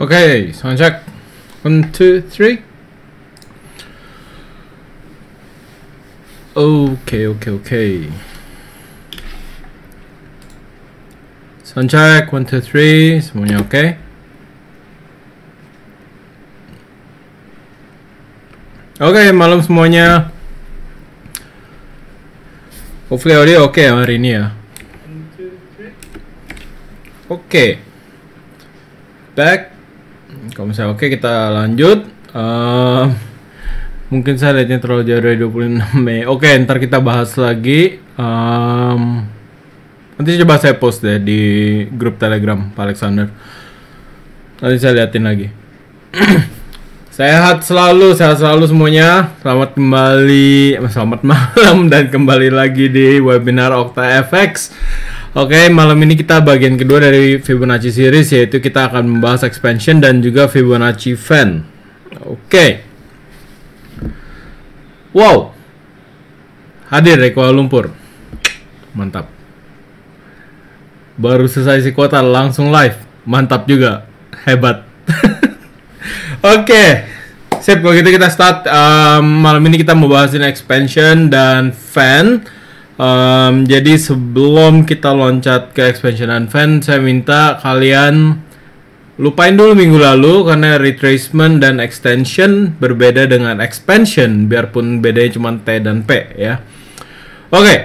Okay, sound check. One, two, three. Okay, okay, okay. Sound check. One, two, three. Semuanya oke? Okay? Oke, okay, malam semuanya. Hopefully audio oke okay ya hari ini ya. Oke. Okay. Back kalau misalnya oke okay, kita lanjut. Uh, mungkin saya lihatnya terlalu jauh dari 26 Mei. Oke, okay, ntar kita bahas lagi. Um, nanti coba saya post deh di grup Telegram Pak Alexander. Nanti saya liatin lagi. sehat selalu, sehat selalu semuanya. Selamat kembali, eh, selamat malam dan kembali lagi di webinar Okta FX. Oke, okay, malam ini kita bagian kedua dari Fibonacci series yaitu kita akan membahas expansion dan juga Fibonacci fan. Oke. Okay. Wow. Hadir dari Kuala Lumpur. Mantap. Baru selesai si kota langsung live. Mantap juga. Hebat. Oke. okay. Sip, kalau gitu kita start um, malam ini kita membahasin expansion dan fan Um, jadi sebelum kita loncat ke expansion advent, saya minta kalian lupain dulu minggu lalu karena retracement dan extension berbeda dengan expansion, biarpun bedanya cuma T dan P ya. Oke, okay.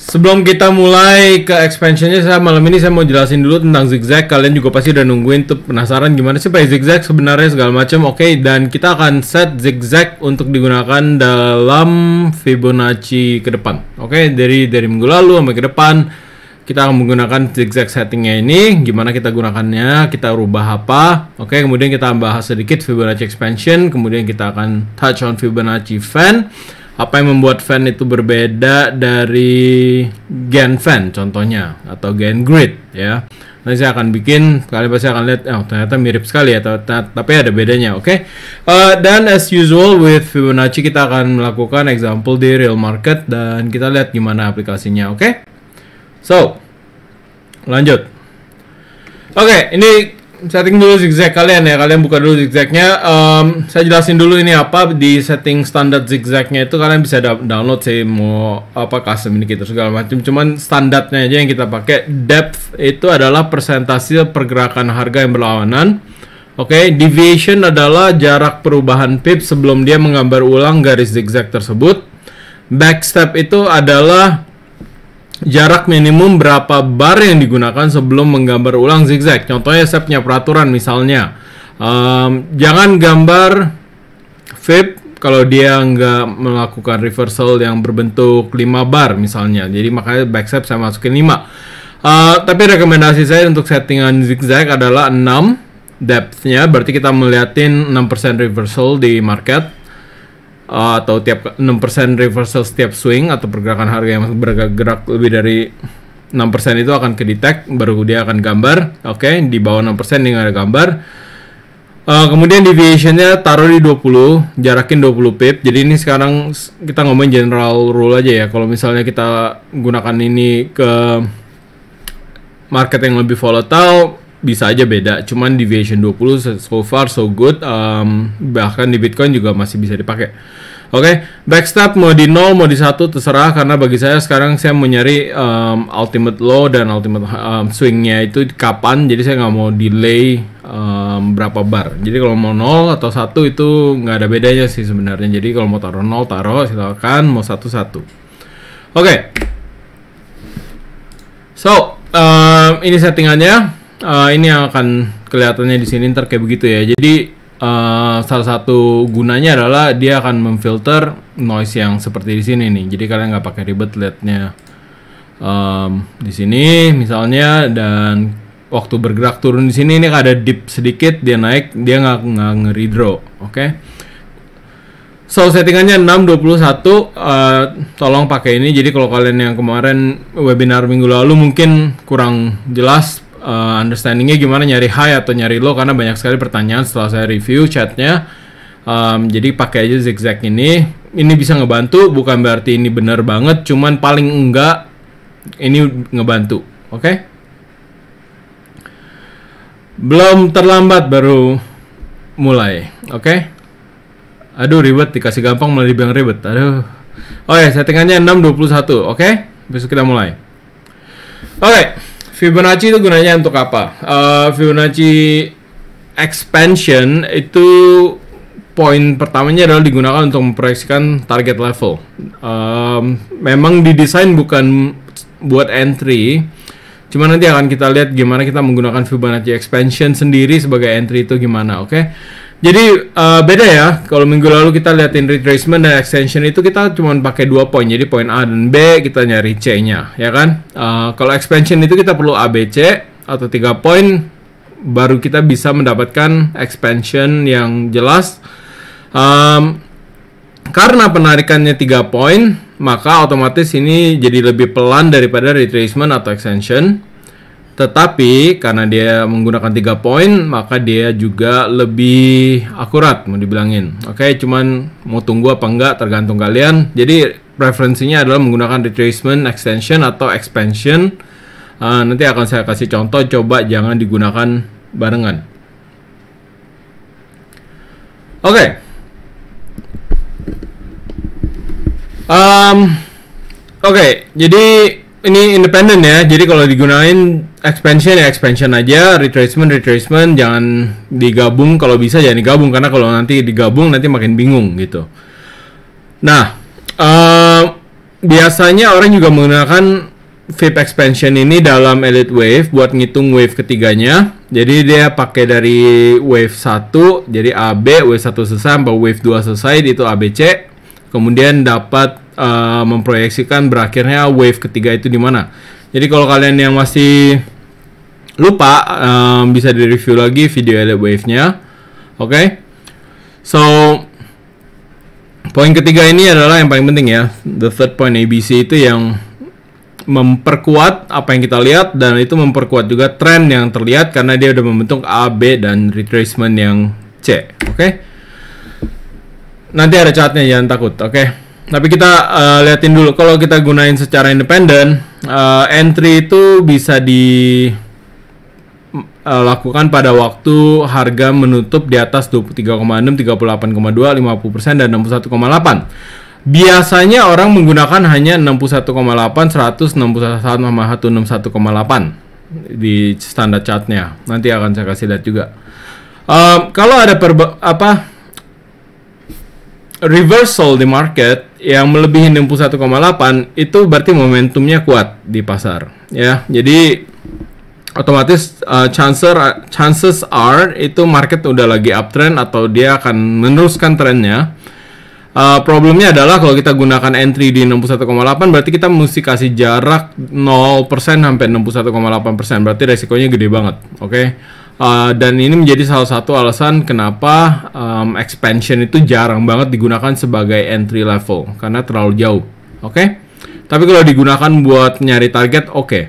Sebelum kita mulai ke expansionnya, saya malam ini saya mau jelasin dulu tentang zigzag. Kalian juga pasti udah nungguin tuh penasaran gimana sih pakai zigzag sebenarnya segala macam. Oke, okay, dan kita akan set zigzag untuk digunakan dalam Fibonacci ke depan. Oke, okay, dari dari minggu lalu sampai ke depan kita akan menggunakan zigzag settingnya ini. Gimana kita gunakannya? Kita rubah apa? Oke, okay, kemudian kita bahas sedikit Fibonacci expansion. Kemudian kita akan touch on Fibonacci fan apa yang membuat fan itu berbeda dari gen fan contohnya atau gen grid ya nanti saya akan bikin kalian pasti akan lihat oh ternyata mirip sekali ya tapi ada bedanya oke okay? uh, eh, dan as usual with Fibonacci kita akan melakukan example di real market dan kita lihat gimana aplikasinya oke okay? so lanjut oke okay, ini setting dulu zigzag kalian ya. Kalian buka dulu zigzagnya. Um, saya jelasin dulu ini apa di setting standar zigzagnya itu kalian bisa download sih mau apa custom ini kita gitu, segala macam. Cuman standarnya aja yang kita pakai depth itu adalah persentase pergerakan harga yang berlawanan. Oke, okay, deviation adalah jarak perubahan pip sebelum dia menggambar ulang garis zigzag tersebut. Backstep itu adalah jarak minimum berapa bar yang digunakan sebelum menggambar ulang zigzag. Contohnya saya punya peraturan misalnya, um, jangan gambar vape kalau dia nggak melakukan reversal yang berbentuk 5 bar misalnya. Jadi makanya backstep saya masukin 5. Uh, eh, tapi rekomendasi saya untuk settingan zigzag adalah 6 depth-nya, berarti kita melihatin 6% reversal di market uh, atau tiap 6% reversal setiap swing atau pergerakan harga yang bergerak lebih dari 6% itu akan ke detect baru dia akan gambar oke okay? di bawah 6% ini ada gambar Uh, kemudian deviationnya taruh di 20, jarakin 20 pip. Jadi ini sekarang kita ngomongin general rule aja ya. Kalau misalnya kita gunakan ini ke market yang lebih volatile, bisa aja beda. Cuman deviation 20 so far so good. Um, bahkan di Bitcoin juga masih bisa dipakai. Oke, okay, backstab mau di nol mau di satu terserah karena bagi saya sekarang saya mau nyari um, ultimate low dan ultimate um, swingnya itu kapan. Jadi saya nggak mau delay um, berapa bar. Jadi kalau mau nol atau satu itu nggak ada bedanya sih sebenarnya. Jadi kalau mau taruh nol taruh silakan, mau satu satu. Oke. Okay. So, um, ini settingannya uh, ini yang akan kelihatannya di sini ntar kayak begitu ya. Jadi uh, salah satu gunanya adalah dia akan memfilter noise yang seperti di sini nih. Jadi kalian nggak pakai ribet liatnya um, di sini misalnya dan waktu bergerak turun di sini ini ada dip sedikit dia naik dia nggak nggak ngeridraw. Oke. Okay? So settingannya 621 uh, eh, tolong pakai ini jadi kalau kalian yang kemarin webinar minggu lalu mungkin kurang jelas uh, understandingnya gimana nyari high atau nyari low karena banyak sekali pertanyaan setelah saya review chatnya um, jadi pakai aja zigzag ini ini bisa ngebantu bukan berarti ini bener banget cuman paling enggak ini ngebantu oke okay? belum terlambat baru mulai oke okay? aduh ribet dikasih gampang malah dibilang ribet aduh oh ya, oke okay, settingannya 621 oke okay? besok kita mulai oke okay. Fibonacci itu gunanya untuk apa? Uh, Fibonacci expansion itu poin pertamanya adalah digunakan untuk memproyeksikan target level. Um, memang didesain bukan buat entry, cuma nanti akan kita lihat gimana kita menggunakan Fibonacci expansion sendiri sebagai entry itu gimana, oke? Okay? Jadi uh, beda ya. Kalau minggu lalu kita liatin retracement dan extension itu kita cuma pakai dua poin. Jadi poin A dan B kita nyari C-nya, ya kan? Uh, kalau expansion itu kita perlu A, B, C atau tiga poin baru kita bisa mendapatkan expansion yang jelas. Um, karena penarikannya tiga poin, maka otomatis ini jadi lebih pelan daripada retracement atau extension tetapi karena dia menggunakan tiga poin, maka dia juga lebih akurat mau dibilangin. Oke, okay, cuman mau tunggu apa enggak tergantung kalian. Jadi preferensinya adalah menggunakan retracement, extension atau expansion. Uh, nanti akan saya kasih contoh, coba jangan digunakan barengan. Oke. Okay. Um, Oke, okay, jadi ini independen ya. Jadi kalau digunain expansion ya expansion aja, retracement retracement jangan digabung kalau bisa jangan digabung karena kalau nanti digabung nanti makin bingung gitu. Nah, uh, biasanya orang juga menggunakan vape expansion ini dalam Elite Wave buat ngitung wave ketiganya. Jadi dia pakai dari wave 1, jadi AB, wave 1 selesai sampai wave 2 selesai itu ABC. Kemudian dapat uh, memproyeksikan berakhirnya wave ketiga itu di mana. Jadi kalau kalian yang masih lupa um, bisa di review lagi video Elliott Wave-nya. Oke. Okay? So poin ketiga ini adalah yang paling penting ya. The third point ABC itu yang memperkuat apa yang kita lihat dan itu memperkuat juga trend yang terlihat karena dia udah membentuk A, B dan retracement yang C. Oke. Okay? Nanti ada catnya jangan takut. Oke. Okay? Tapi kita uh, liatin dulu kalau kita gunain secara independen uh, entry itu bisa di Eh, lakukan pada waktu harga menutup di atas 23,6, 38,2, 50% dan 61,8 biasanya orang menggunakan hanya 61,8, 161, 61,8 di standar chartnya. Nanti akan saya kasih lihat juga. Um, kalau ada apa reversal di market yang melebihi 61,8 itu berarti momentumnya kuat di pasar ya. Jadi otomatis uh, chancer eh, chances are itu market udah lagi uptrend atau dia akan meneruskan trennya. Uh, problemnya adalah kalau kita gunakan entry di 61,8 berarti kita mesti kasih jarak 0% sampai 61,8%. Berarti resikonya gede banget, oke? Okay? Uh, dan ini menjadi salah satu alasan kenapa um, expansion itu jarang banget digunakan sebagai entry level karena terlalu jauh, oke? Okay? Tapi kalau digunakan buat nyari target, oke. Okay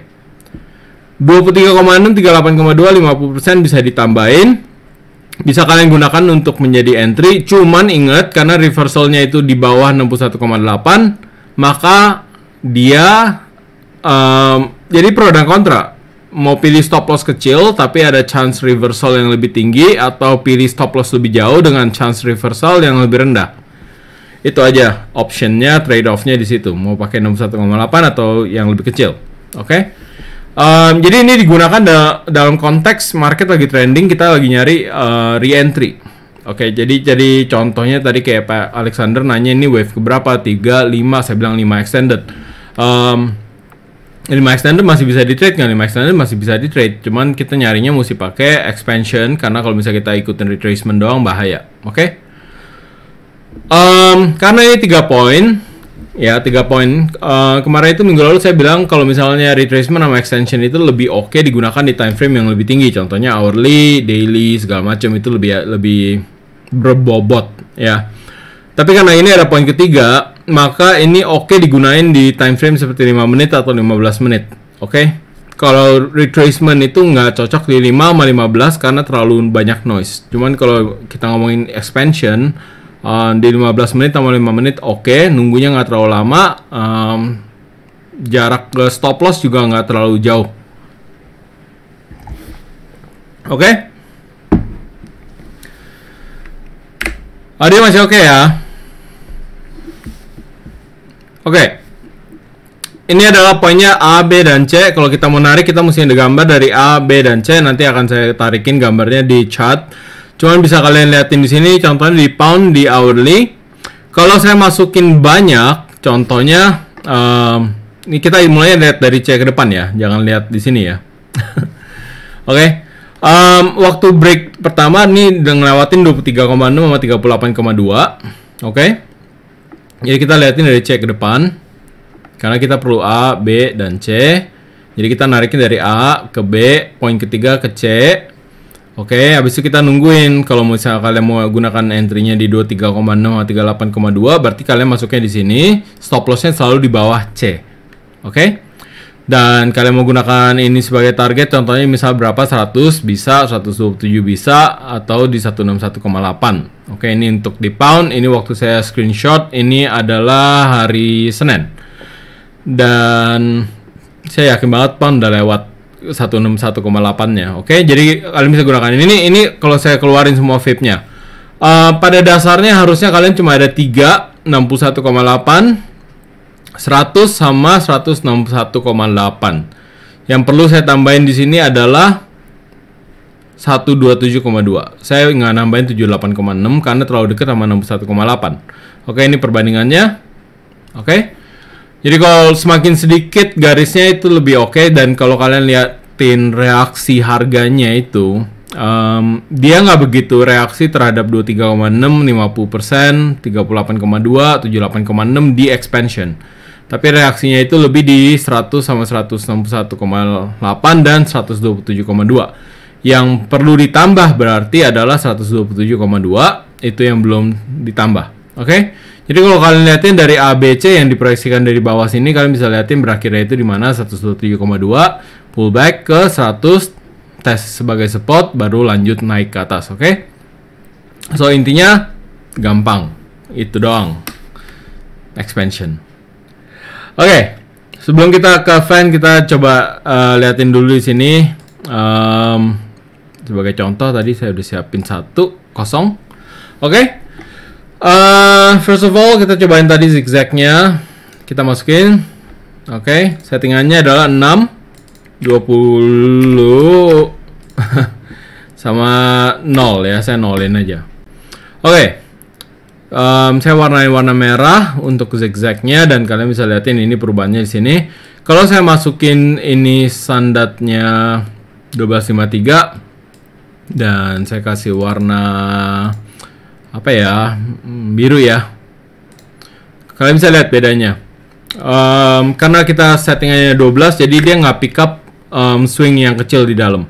23,6, 38,2, 50% bisa ditambahin. Bisa kalian gunakan untuk menjadi entry. Cuman ingat karena reversalnya itu di bawah 61,8, maka dia um, jadi pro dan kontra. Mau pilih stop loss kecil tapi ada chance reversal yang lebih tinggi atau pilih stop loss lebih jauh dengan chance reversal yang lebih rendah itu aja optionnya trade offnya di situ mau pakai 61,8 atau yang lebih kecil oke okay? Um, jadi ini digunakan da dalam konteks market lagi trending, kita lagi nyari uh, re-entry. Oke, okay, jadi jadi contohnya tadi kayak Pak Alexander nanya ini wave keberapa? 3, 5, saya bilang 5 extended. Um, 5 extended masih bisa di trade nggak? 5 extended masih bisa di trade, cuman kita nyarinya mesti pakai expansion karena kalau misalnya kita ikutin retracement doang bahaya. Oke? Okay? Um, karena ini tiga poin, Ya, tiga poin. Uh, kemarin itu minggu lalu saya bilang kalau misalnya retracement sama extension itu lebih oke okay digunakan di time frame yang lebih tinggi. Contohnya hourly, daily, segala macam itu lebih lebih berbobot ya. Tapi karena ini ada poin ketiga, maka ini oke okay digunain di time frame seperti 5 menit atau 15 menit. Oke? Okay? Kalau retracement itu nggak cocok di 5 sama 15 karena terlalu banyak noise. Cuman kalau kita ngomongin expansion, uh, di 15 menit sama 5 menit oke okay, nunggunya nggak terlalu lama um, jarak ke stop loss juga nggak terlalu jauh oke okay? Uh, masih oke okay ya. Oke. Okay. Ini adalah poinnya A, B, dan C. Kalau kita mau narik, kita mesti ada gambar dari A, B, dan C. Nanti akan saya tarikin gambarnya di chat Cuman bisa kalian lihatin di sini contohnya di pound di hourly. Kalau saya masukin banyak, contohnya um, ini kita mulai lihat dari C ke depan ya, jangan lihat di sini ya. Oke. okay. Um, ehm, waktu break pertama ini udah ngelewatin 23,6 sama 38,2. Oke. Okay. Jadi kita lihatin dari C ke depan. Karena kita perlu A, B, dan C. Jadi kita narikin dari A ke B, poin ketiga ke C, Oke, habis itu kita nungguin kalau misalnya kalian mau gunakan entry-nya di 23,0 atau 38,2 berarti kalian masuknya di sini, stop loss-nya selalu di bawah C. Oke? Dan kalian mau gunakan ini sebagai target contohnya misal berapa 100 bisa, 127 bisa atau di 161,8. Oke, ini untuk di pound, ini waktu saya screenshot ini adalah hari Senin. Dan saya yakin banget pound udah lewat 161,8-nya. Oke, jadi kalian bisa gunakan ini. Ini, kalau saya keluarin semua vape-nya. Uh, pada dasarnya harusnya kalian cuma ada 3, 61,8, 100 sama 161,8. Yang perlu saya tambahin di sini adalah 127,2. Saya nggak nambahin 78,6 karena terlalu dekat sama 61,8. Oke, ini perbandingannya. Oke. Jadi kalau semakin sedikit garisnya itu lebih oke okay, dan kalau kalian liatin reaksi harganya itu um, dia nggak begitu reaksi terhadap 23,6, 50%, 38,2, 78,6 di expansion. Tapi reaksinya itu lebih di 100 sama 161,8 dan 127,2. Yang perlu ditambah berarti adalah 127,2 itu yang belum ditambah. Oke? Okay? Jadi kalau kalian lihatin dari ABC yang diproyeksikan dari bawah sini, kalian bisa lihatin berakhirnya itu di mana 107,2 pullback ke 100 tes sebagai support baru lanjut naik ke atas, oke? Okay? So intinya gampang, itu doang expansion. Oke, okay, sebelum kita ke fan kita coba uh, liatin dulu di sini. Um, sebagai contoh tadi saya udah siapin satu kosong, oke? Okay? uh, first of all kita cobain tadi zigzagnya kita masukin oke okay. settingannya adalah 6 20 sama 0 ya saya nolin aja oke okay. um, saya warnai warna merah untuk zigzagnya dan kalian bisa lihatin ini perubahannya di sini kalau saya masukin ini standarnya 1253 dan saya kasih warna apa ya hmm, biru ya kalian bisa lihat bedanya um, karena kita settingannya 12 jadi dia nggak pick up um, swing yang kecil di dalam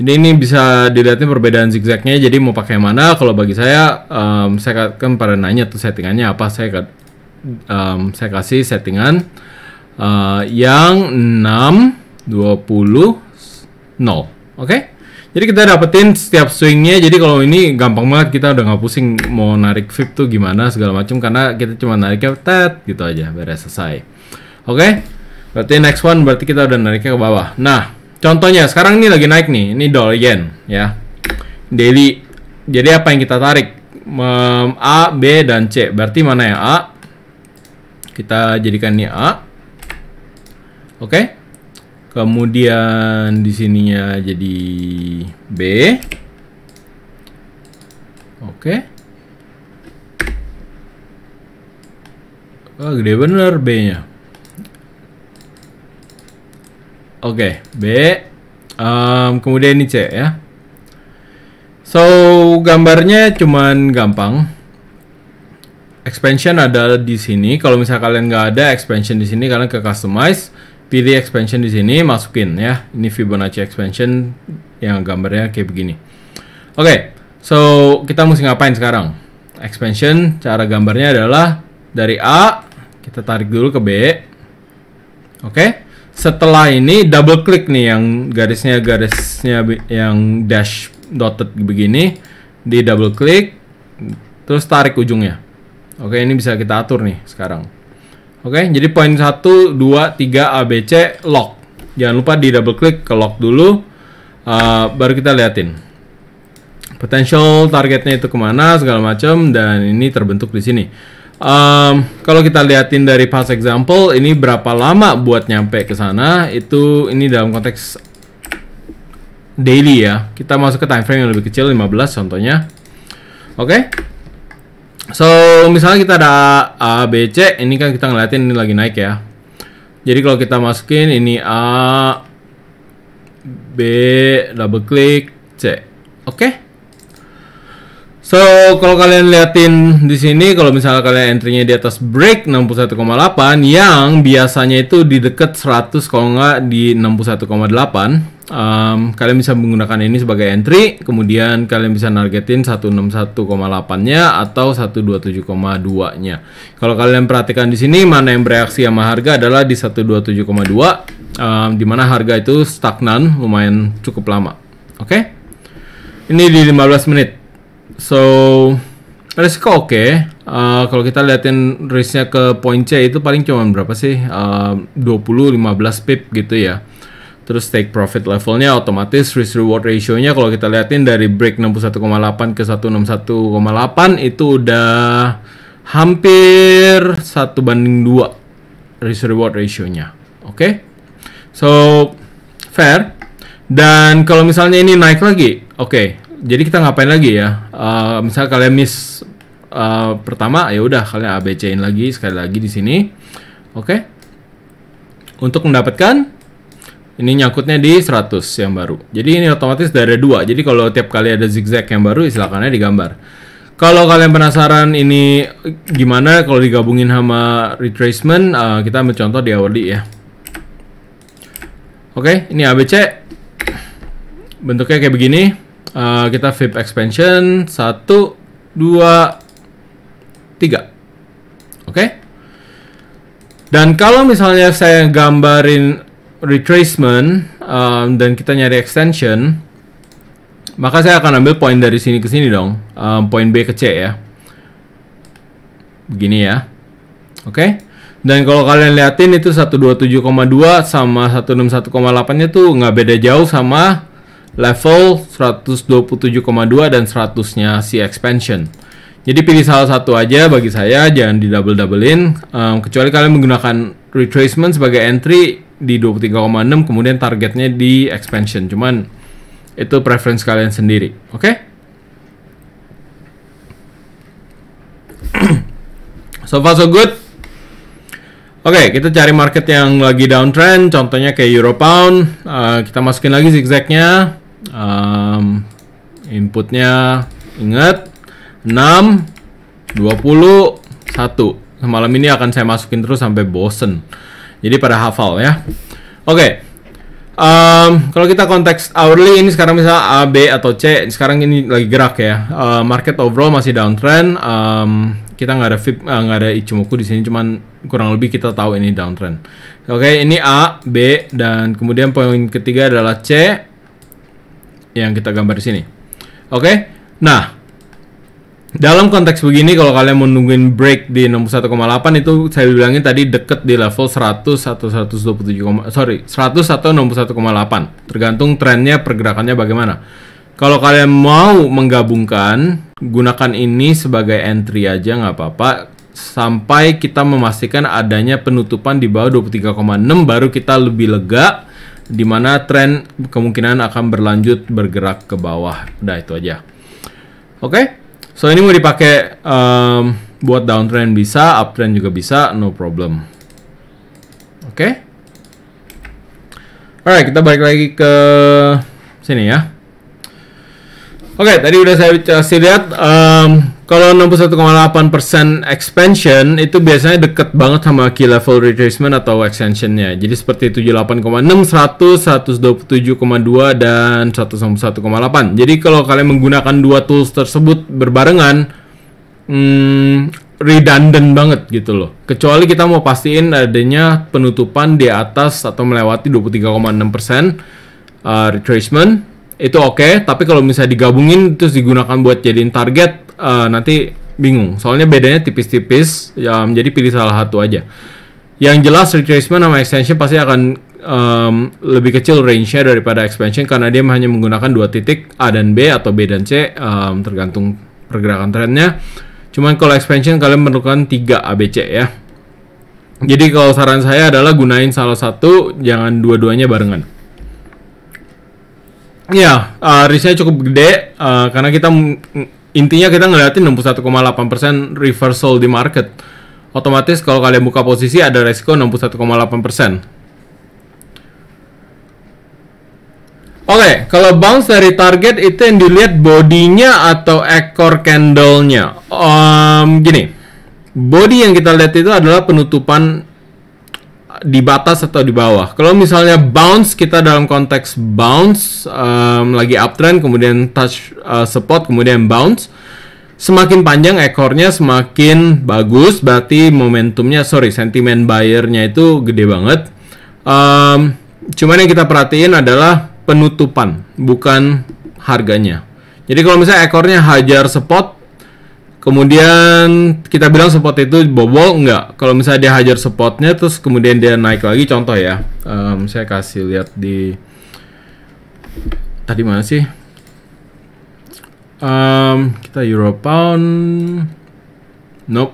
jadi ini bisa dilihatnya perbedaan zigzagnya jadi mau pakai mana kalau bagi saya um, saya kan pada nanya tuh settingannya apa saya um, saya kasih settingan uh, yang 6 20 0 oke okay? Jadi kita dapetin setiap swingnya. Jadi kalau ini gampang banget kita udah nggak pusing mau narik flip tuh gimana segala macam karena kita cuma nariknya tet gitu aja beres selesai. Oke, okay? berarti next one berarti kita udah nariknya ke bawah. Nah, contohnya sekarang ini lagi naik nih, ini dollar yen ya, daily. Jadi apa yang kita tarik? Um, A, B dan C. Berarti mana ya A? Kita jadikan ini A. Oke. Okay? Kemudian di sininya jadi B. Oke. Okay. Oh, gede bener B-nya. Oke, okay, B. Um, kemudian ini C ya. So, gambarnya cuman gampang. Expansion ada di sini. Kalau misalnya kalian nggak ada expansion di sini, kalian ke customize pilih expansion di sini, masukin ya. Ini Fibonacci expansion yang gambarnya kayak begini. Oke, okay, so kita mesti ngapain sekarang? Expansion cara gambarnya adalah dari A kita tarik dulu ke B. Oke. Okay? Setelah ini double klik nih yang garisnya garisnya yang dash dotted begini di double klik terus tarik ujungnya. Oke, ini bisa kita atur nih sekarang. Oke, okay, jadi poin 1, 2, 3, ABC, lock. Jangan lupa di double klik ke lock dulu, uh, baru kita liatin. Potential targetnya itu kemana, segala macam, dan ini terbentuk di sini. Um, kalau kita liatin dari past example, ini berapa lama buat nyampe ke sana, itu ini dalam konteks daily ya. Kita masuk ke time frame yang lebih kecil, 15 contohnya. Oke, okay? So misalnya kita ada A, B, C, ini kan kita ngeliatin ini lagi naik ya. Jadi kalau kita masukin ini A, B, double klik C, oke? Okay? So kalau kalian liatin di sini, kalau misalnya kalian entry-nya di atas break 61,8, yang biasanya itu di deket 100 kalau nggak di 61,8, um, kalian bisa menggunakan ini sebagai entry kemudian kalian bisa nargetin 161,8 nya atau 127,2 nya kalau kalian perhatikan di sini mana yang bereaksi sama harga adalah di 127,2 um, mana harga itu stagnan lumayan cukup lama oke okay? ini di 15 menit so Risiko oke. Okay. Uh, eh, kalau kita liatin risknya ke point C itu paling cuma berapa sih? Uh, 20-15 pip gitu ya. Terus take profit levelnya otomatis risk reward ratio-nya kalau kita liatin dari break 61,8 ke 161,8 itu udah hampir satu banding dua risk reward ratio-nya. Oke? Okay? So fair. Dan kalau misalnya ini naik lagi, oke. Okay, jadi kita ngapain lagi ya? Uh, eh, misalnya kalian miss uh, pertama, ya udah kalian ABC-in lagi sekali lagi di sini. Oke. Okay? Untuk mendapatkan ini nyangkutnya di 100 yang baru. Jadi ini otomatis ada dua. Jadi kalau tiap kali ada zigzag yang baru, silakannya digambar. Kalau kalian penasaran ini gimana kalau digabungin sama retracement, uh, kita ambil contoh di hourly ya. Oke, okay, ini ABC. Bentuknya kayak begini. Uh, kita flip expansion 1, 2, 3. Oke. Okay? Dan kalau misalnya saya gambarin retracement um, dan kita nyari extension, maka saya akan ambil poin dari sini ke sini dong, um, poin B ke C ya. Begini ya. Oke. Okay? Dan kalau kalian liatin itu 127,2 sama 161,8-nya tuh nggak beda jauh sama level 127,2 dan 100-nya si expansion. Jadi pilih salah satu aja bagi saya, jangan di double-doublein. Um, kecuali kalian menggunakan retracement sebagai entry, di 23,6 kemudian targetnya di expansion. Cuman itu preference kalian sendiri. Oke? Okay? so far so good. Oke, okay, kita cari market yang lagi downtrend, contohnya kayak Euro Pound. Uh, kita masukin lagi zigzagnya. Um, inputnya ingat 6 20 1. Malam ini akan saya masukin terus sampai bosen. Jadi pada hafal ya. Oke. Okay. Um, kalau kita konteks hourly ini sekarang misalnya A, B atau C, sekarang ini lagi gerak ya. Uh, market overall masih downtrend. Um, kita nggak ada VIP, eh, nggak uh, ada Ichimoku di sini, cuman kurang lebih kita tahu ini downtrend. Oke, okay, ini A, B, dan kemudian poin ketiga adalah C yang kita gambar di sini. Oke, okay? nah dalam konteks begini kalau kalian mau nungguin break di 61,8 itu saya bilangin tadi deket di level 100 atau 127, sorry 100 atau 61,8 tergantung trennya pergerakannya bagaimana kalau kalian mau menggabungkan gunakan ini sebagai entry aja nggak apa-apa sampai kita memastikan adanya penutupan di bawah 23,6 baru kita lebih lega di mana tren kemungkinan akan berlanjut bergerak ke bawah. Udah itu aja. Oke. Okay? So ini mau dipakai um, buat downtrend bisa, uptrend juga bisa, no problem. Oke. Okay? Alright, kita balik lagi ke sini ya. Oke, okay, tadi udah saya kasih lihat um, kalau 61,8% expansion itu biasanya deket banget sama key level retracement atau extensionnya. Jadi seperti 78,6, 100, 127,2 dan 161,8. Jadi kalau kalian menggunakan dua tools tersebut berbarengan, hmm, redundant banget gitu loh. Kecuali kita mau pastiin adanya penutupan di atas atau melewati 23,6% uh, retracement itu oke okay, tapi kalau misalnya digabungin terus digunakan buat jadiin target uh, nanti bingung soalnya bedanya tipis-tipis ya jadi pilih salah satu aja yang jelas retracement sama extension pasti akan um, lebih kecil range-nya daripada expansion karena dia hanya menggunakan dua titik A dan B atau B dan C um, tergantung pergerakan trennya cuman kalau expansion kalian memerlukan 3 ABC ya jadi kalau saran saya adalah gunain salah satu jangan dua-duanya barengan Iya, uh, risknya cukup gede uh, karena kita intinya kita ngeliatin 61,8% reversal di market. Otomatis kalau kalian buka posisi ada resiko 61,8%. Oke, okay, kalau bounce dari target itu yang dilihat bodinya atau ekor candlenya. Um, gini, body yang kita lihat itu adalah penutupan di batas atau di bawah. Kalau misalnya bounce kita dalam konteks bounce um, lagi uptrend kemudian touch uh, support kemudian bounce semakin panjang ekornya semakin bagus berarti momentumnya sorry sentimen buyernya itu gede banget. Um, cuman yang kita perhatiin adalah penutupan bukan harganya. Jadi kalau misalnya ekornya hajar support Kemudian kita bilang support itu bobol enggak? Kalau misalnya dia hajar supportnya, terus kemudian dia naik lagi contoh ya. Um, saya kasih lihat di tadi mana sih? Um, kita euro pound. Nope.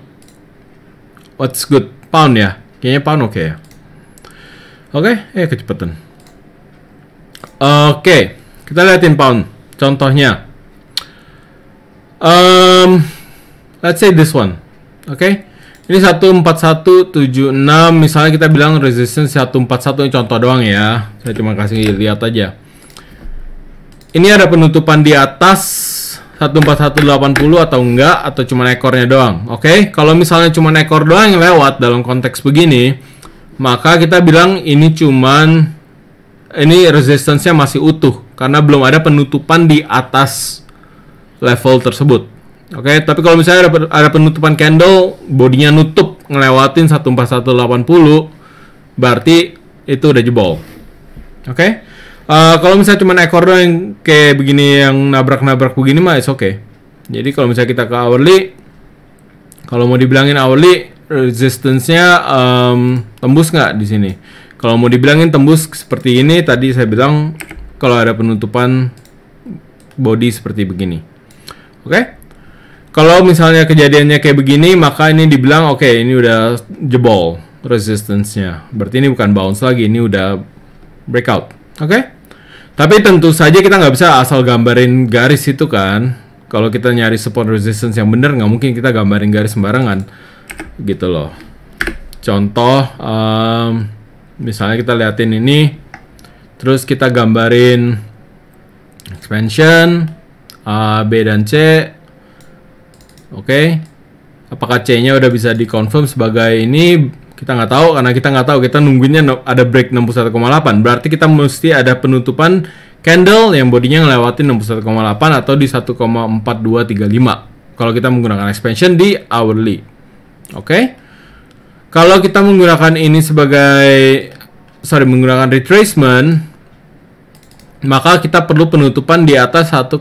What's good? Pound ya. Kayaknya pound oke okay ya. Oke, okay? eh kecepatan. Oke, okay. kita liatin pound. Contohnya. Um, let's say this one. Oke. Okay? Ini 14176 misalnya kita bilang resistance 141 ini contoh doang ya. Saya cuma kasih lihat aja. Ini ada penutupan di atas 14180 atau enggak atau cuma ekornya doang. Oke, okay? kalau misalnya cuma ekor doang yang lewat dalam konteks begini, maka kita bilang ini cuman ini resistance-nya masih utuh karena belum ada penutupan di atas level tersebut. Oke, okay, tapi kalau misalnya ada, penutupan candle, bodinya nutup ngelewatin 14180, berarti itu udah jebol. Oke? Okay? Uh, eh, kalau misalnya cuma ekor doang yang kayak begini yang nabrak-nabrak begini mah is oke. Okay. Jadi kalau misalnya kita ke hourly kalau mau dibilangin hourly resistance-nya um, tembus nggak di sini? Kalau mau dibilangin tembus seperti ini tadi saya bilang kalau ada penutupan body seperti begini. Oke? Okay? Kalau misalnya kejadiannya kayak begini, maka ini dibilang oke okay, ini udah jebol resistance-nya. Berarti ini bukan bounce lagi, ini udah breakout. Oke? Okay? Tapi tentu saja kita nggak bisa asal gambarin garis itu kan. Kalau kita nyari support resistance yang benar, nggak mungkin kita gambarin garis sembarangan. Gitu loh. Contoh, um, misalnya kita liatin ini, terus kita gambarin expansion, A, B, dan C, Oke. Okay. Apakah C-nya udah bisa dikonfirm sebagai ini? Kita nggak tahu karena kita nggak tahu. Kita nungguinnya ada break 61,8. Berarti kita mesti ada penutupan candle yang bodinya ngelewatin 61,8 atau di 1,4235 kalau kita menggunakan expansion di hourly oke okay? kalau kita menggunakan ini sebagai sorry menggunakan retracement maka kita perlu penutupan di atas 1,4147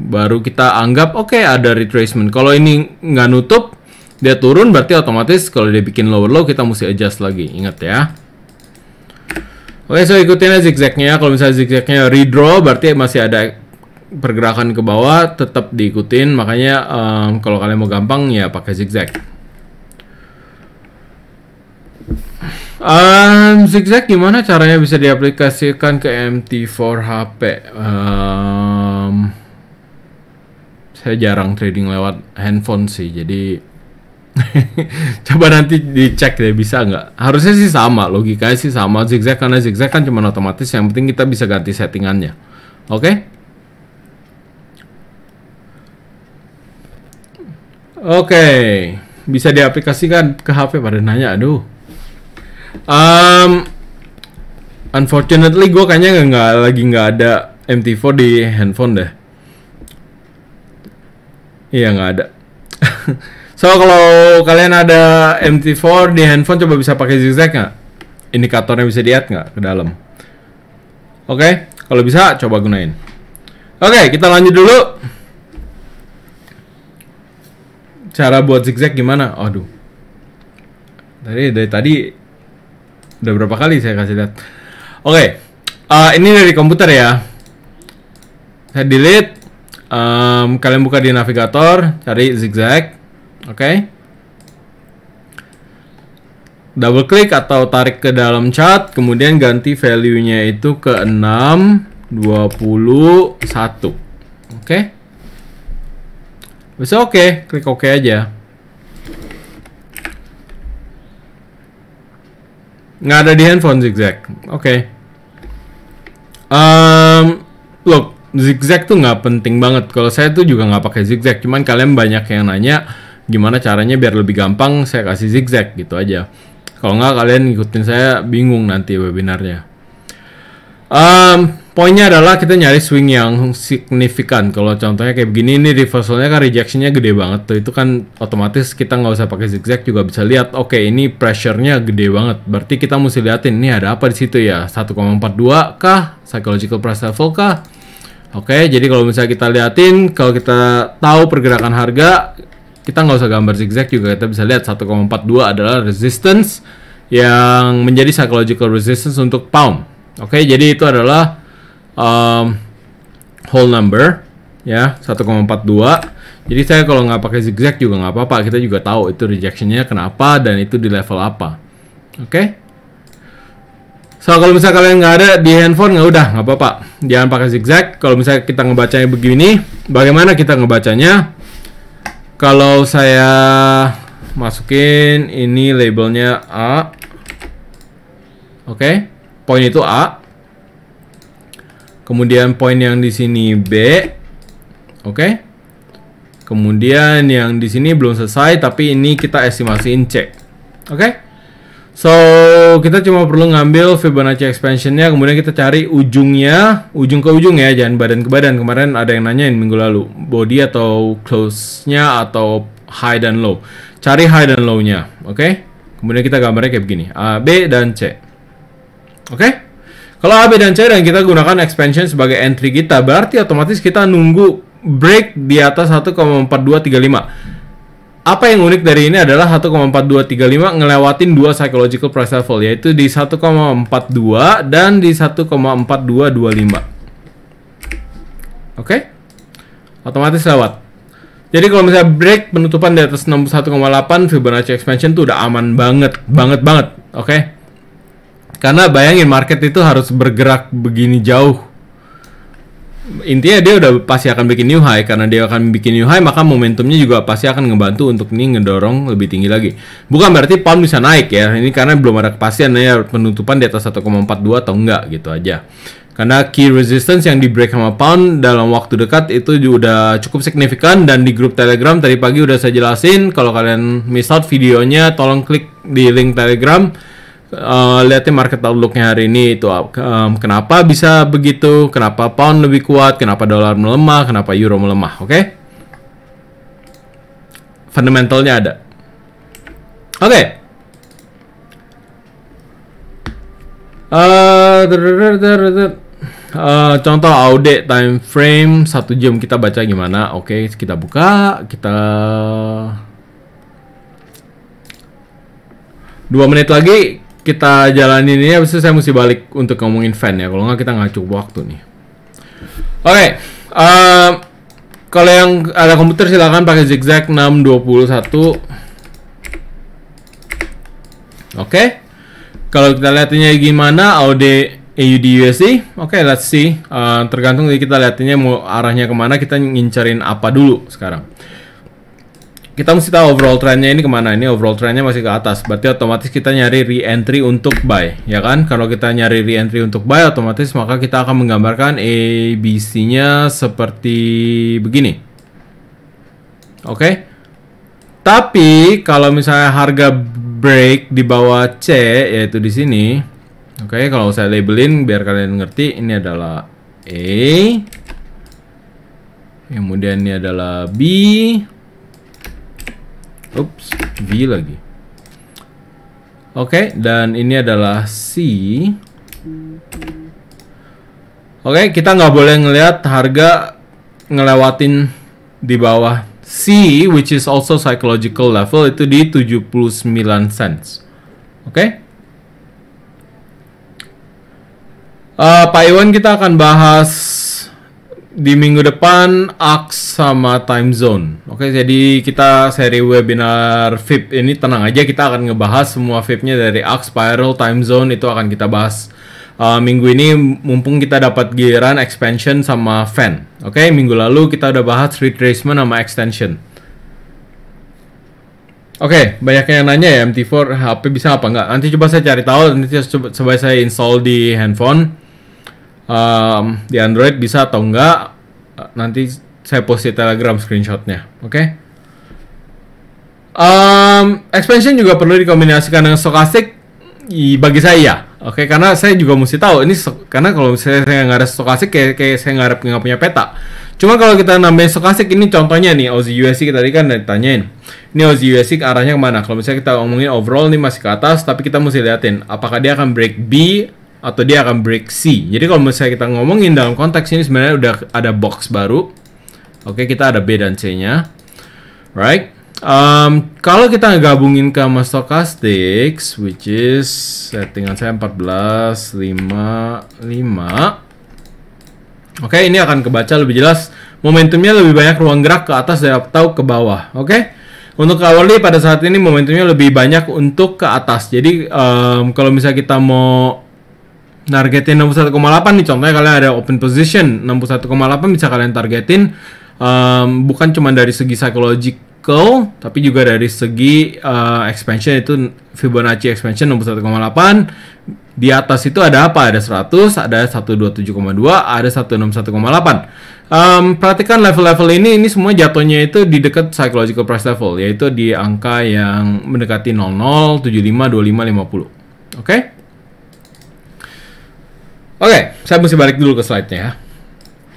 baru kita anggap oke okay, ada retracement kalau ini nggak nutup dia turun berarti otomatis kalau dia bikin lower low kita mesti adjust lagi ingat ya oke okay, so ikutin aja ya zigzagnya ya. kalau misalnya zigzagnya redraw berarti masih ada pergerakan ke bawah tetap diikutin makanya um, kalau kalian mau gampang ya pakai zigzag Um, zigzag gimana caranya bisa diaplikasikan ke MT4 HP? Um, saya jarang trading lewat handphone sih jadi coba nanti dicek deh bisa nggak harusnya sih sama logikanya sih sama zigzag karena zigzag kan cuma otomatis yang penting kita bisa ganti settingannya oke okay? Oke, okay. bisa diaplikasikan ke HP pada nanya, aduh. Um, unfortunately, gue kayaknya nggak lagi nggak ada MT4 di handphone deh. Iya nggak ada. so kalau kalian ada MT4 di handphone coba bisa pakai zigzag nggak? Indikatornya bisa dilihat nggak ke dalam? Oke, okay? kalau bisa coba gunain. Oke, okay, kita lanjut dulu. Cara buat zigzag gimana? Aduh. Dari dari tadi udah berapa kali saya kasih lihat. Oke, okay. uh, eh, ini dari komputer ya. Saya delete um, kalian buka di navigator cari zigzag oke okay. double klik atau tarik ke dalam chat kemudian ganti value nya itu ke 6 21 oke okay. bisa oke okay. klik oke okay aja nggak ada di handphone zigzag oke okay. um, look zigzag tuh nggak penting banget. Kalau saya tuh juga nggak pakai zigzag. Cuman kalian banyak yang nanya gimana caranya biar lebih gampang. Saya kasih zigzag gitu aja. Kalau nggak kalian ngikutin saya bingung nanti webinarnya. Um, poinnya adalah kita nyari swing yang signifikan. Kalau contohnya kayak begini, ini reversalnya kan rejectionnya gede banget. Tuh itu kan otomatis kita nggak usah pakai zigzag juga bisa lihat. Oke, okay, ini pressure-nya gede banget. Berarti kita mesti liatin ini ada apa di situ ya. 1,42 kah? Psychological pressure level kah? Oke, jadi kalau misalnya kita liatin, kalau kita tahu pergerakan harga, kita nggak usah gambar zigzag juga, kita bisa lihat 1,42 adalah resistance yang menjadi psychological resistance untuk pound. Oke, jadi itu adalah um, whole number ya 1,42. Jadi saya kalau nggak pakai zigzag juga nggak apa-apa, kita juga tahu itu rejectionnya kenapa dan itu di level apa. Oke. So kalau misalnya kalian nggak ada di handphone nggak udah nggak apa-apa. Jangan pakai zigzag. Kalau misalnya kita ngebacanya begini, bagaimana kita ngebacanya? Kalau saya masukin ini labelnya A, oke, okay. poin itu A. Kemudian poin yang di sini B, oke. Okay. Kemudian yang di sini belum selesai, tapi ini kita estimasiin C, oke. Okay. So kita cuma perlu ngambil Fibonacci expansionnya, kemudian kita cari ujungnya, ujung ke ujung ya, jangan badan ke badan. Kemarin ada yang nanyain minggu lalu, body atau close-nya atau high dan low. Cari high dan low-nya, oke? Okay? Kemudian kita gambarnya kayak begini, A, B dan C, oke? Okay? Kalau A, B dan C dan kita gunakan expansion sebagai entry kita, berarti otomatis kita nunggu break di atas 1,4235 apa yang unik dari ini adalah 1,4235 ngelewatin dua psychological price level yaitu di 1,42 dan di 1,4225. Oke? Okay? Otomatis lewat. Jadi kalau misalnya break penutupan di atas 61,8 Fibonacci expansion tuh udah aman banget, banget banget. Oke? Okay? Karena bayangin market itu harus bergerak begini jauh intinya dia udah pasti akan bikin new high karena dia akan bikin new high maka momentumnya juga pasti akan ngebantu untuk ini ngedorong lebih tinggi lagi bukan berarti pound bisa naik ya ini karena belum ada kepastian ya penutupan di atas 1,42 atau enggak gitu aja karena key resistance yang di break sama pound dalam waktu dekat itu juga udah cukup signifikan dan di grup telegram tadi pagi udah saya jelasin kalau kalian miss out videonya tolong klik di link telegram Eh, lihatnya market outlooknya hari ini itu um, kenapa bisa begitu, kenapa pound lebih kuat, kenapa dolar melemah, kenapa euro melemah, oke? Okay? Fundamentalnya ada. Oke. Okay. Uh, uh, contoh audit time frame satu jam kita baca gimana? Oke, okay, kita buka, kita dua menit lagi kita jalanin ini habis itu saya mesti balik untuk ngomongin fan ya kalau nggak kita nggak cukup waktu nih oke okay, eh, um, kalau yang ada komputer silahkan pakai zigzag 621 oke okay. kalau kita lihatnya gimana AUD AUD USD oke okay, let's see uh, tergantung kita lihatnya mau arahnya kemana kita ngincarin apa dulu sekarang kita mesti tahu overall trendnya ini kemana ini overall trendnya masih ke atas berarti otomatis kita nyari re-entry untuk buy ya kan kalau kita nyari re-entry untuk buy otomatis maka kita akan menggambarkan ABC nya seperti begini oke okay? tapi kalau misalnya harga break di bawah C yaitu di sini oke okay, kalau saya labelin biar kalian ngerti ini adalah A kemudian ini adalah B Ups, V lagi. Oke, okay, dan ini adalah C. Oke, okay, kita nggak boleh ngelihat harga ngelewatin di bawah C, which is also psychological level, itu di 79 cents. Oke? Okay? Uh, eh, Pak Iwan kita akan bahas di minggu depan AX sama Time Zone. Oke, jadi kita seri webinar VIP ini tenang aja kita akan ngebahas semua vip dari AX Spiral, Time Zone itu akan kita bahas. Uh, minggu ini mumpung kita dapat giliran expansion sama fan. Oke, minggu lalu kita udah bahas retracement sama extension. Oke, banyak yang nanya ya MT4 HP bisa apa enggak? Nanti coba saya cari tahu, nanti coba saya install di handphone um, di Android bisa atau enggak nanti saya post di Telegram screenshotnya oke okay? um, expansion juga perlu dikombinasikan dengan stokastik bagi saya ya oke okay? karena saya juga mesti tahu ini karena kalau misalnya saya nggak ada stokastik kayak, kayak saya nggak nggak punya peta cuma kalau kita nambahin stokastik ini contohnya nih Aussie USD tadi kan ditanyain ini Aussie USD arahnya kemana kalau misalnya kita ngomongin overall nih masih ke atas tapi kita mesti liatin apakah dia akan break B atau dia akan break C. Jadi kalau misalnya kita ngomongin dalam konteks ini sebenarnya udah ada box baru. Oke, okay, kita ada B dan C-nya. Right? Um, kalau kita gabungin ke sama stochastic, which is settingan saya 14, 5, 5. Oke, okay, ini akan kebaca lebih jelas. Momentumnya lebih banyak ruang gerak ke atas atau ke bawah. Oke? Okay? Untuk hourly pada saat ini momentumnya lebih banyak untuk ke atas. Jadi um, kalau misalnya kita mau targetin 61,8 nih contohnya kalian ada open position 61,8 bisa kalian targetin um, bukan cuma dari segi psychological tapi juga dari segi uh, expansion itu Fibonacci expansion 61,8 di atas itu ada apa ada 100 ada 127,2 ada 161,8 um, perhatikan level-level ini ini semua jatuhnya itu di dekat psychological price level yaitu di angka yang mendekati 00 75 25 50 oke okay? Oke, okay, saya mesti balik dulu ke slide-nya ya.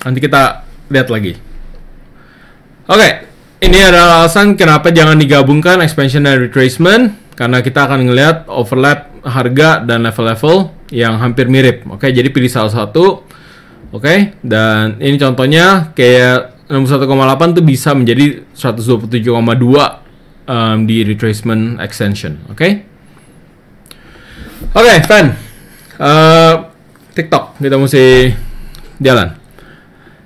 Nanti kita lihat lagi. Oke, okay, ini adalah alasan kenapa jangan digabungkan expansion dan retracement karena kita akan melihat overlap harga dan level-level yang hampir mirip. Oke, okay, jadi pilih salah satu. Oke, okay, dan ini contohnya kayak 61,8 tuh bisa menjadi 127,2 um, di retracement extension. Oke. Okay? Oke, okay, Fan. Uh, eh, TikTok kita mesti jalan.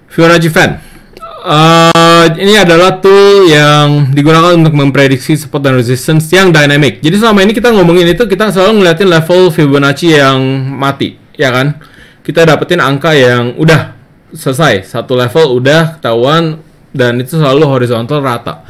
Fibonacci fan. Uh, ini adalah tool yang digunakan untuk memprediksi support dan resistance yang dynamic. Jadi selama ini kita ngomongin itu kita selalu ngeliatin level Fibonacci yang mati, ya kan? Kita dapetin angka yang udah selesai, satu level udah ketahuan dan itu selalu horizontal rata.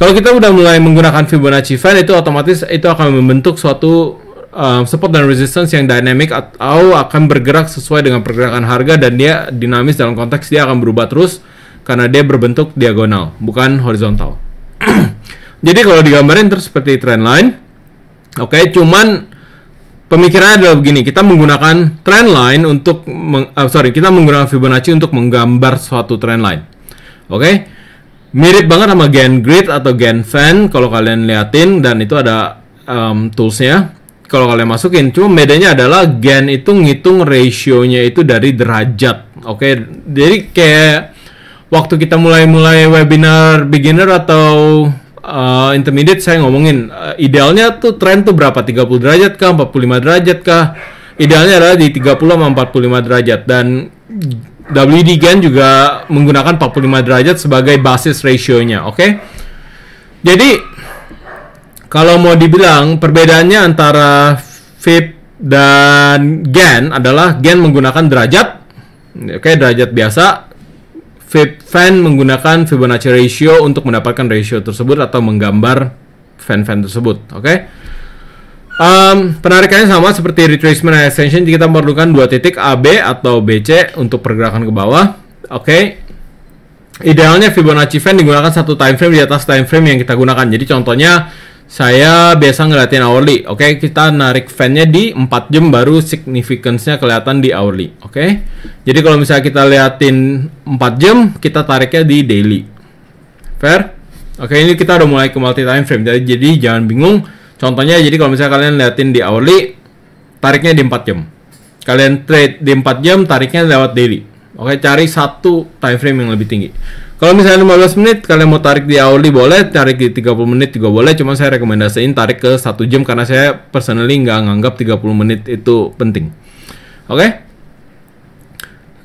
Kalau kita udah mulai menggunakan Fibonacci fan itu otomatis itu akan membentuk suatu uh, support dan resistance yang dynamic atau akan bergerak sesuai dengan pergerakan harga dan dia dinamis dalam konteks dia akan berubah terus karena dia berbentuk diagonal bukan horizontal. Jadi kalau digambarin terus seperti trend line, oke, okay, cuman pemikirannya adalah begini, kita menggunakan trend line untuk meng, uh, sorry kita menggunakan Fibonacci untuk menggambar suatu trend line, oke? Okay? Mirip banget sama gen grid atau gen fan kalau kalian liatin dan itu ada um, toolsnya kalau kalian masukin. Cuma bedanya adalah gen itu ngitung rasionya itu dari derajat. Oke, okay? jadi kayak waktu kita mulai-mulai webinar beginner atau uh, intermediate saya ngomongin uh, idealnya tuh tren tuh berapa 30 derajat kah 45 derajat kah idealnya adalah di 30 sama 45 derajat dan WD gen juga menggunakan 45 derajat sebagai basis rasionya oke okay? jadi kalau mau dibilang perbedaannya antara vape dan gen adalah gen menggunakan derajat, oke okay, derajat biasa. Vape fan menggunakan Fibonacci ratio untuk mendapatkan ratio tersebut atau menggambar fan-fan tersebut, oke? Okay? Um, penarikannya sama seperti retracement and extension. kita memerlukan dua titik AB atau BC untuk pergerakan ke bawah. Oke. Okay. Idealnya Fibonacci fan digunakan satu time frame di atas time frame yang kita gunakan. Jadi contohnya saya biasa ngeliatin hourly. Oke, okay? kita narik fan-nya di 4 jam baru significance-nya kelihatan di hourly. Oke. Okay? Jadi kalau misalnya kita liatin 4 jam, kita tariknya di daily. Fair? Oke, okay, ini kita udah mulai ke multi time frame. Jadi, jadi jangan bingung. Contohnya jadi kalau misalnya kalian liatin di hourly, tariknya di 4 jam. Kalian trade di 4 jam, tariknya lewat daily. Oke, cari satu time frame yang lebih tinggi. Kalau misalnya 15 menit kalian mau tarik di hourly boleh, tarik di 30 menit juga boleh, cuma saya rekomendasiin tarik ke satu jam karena saya personally nggak nganggap 30 menit itu penting. Oke? Okay?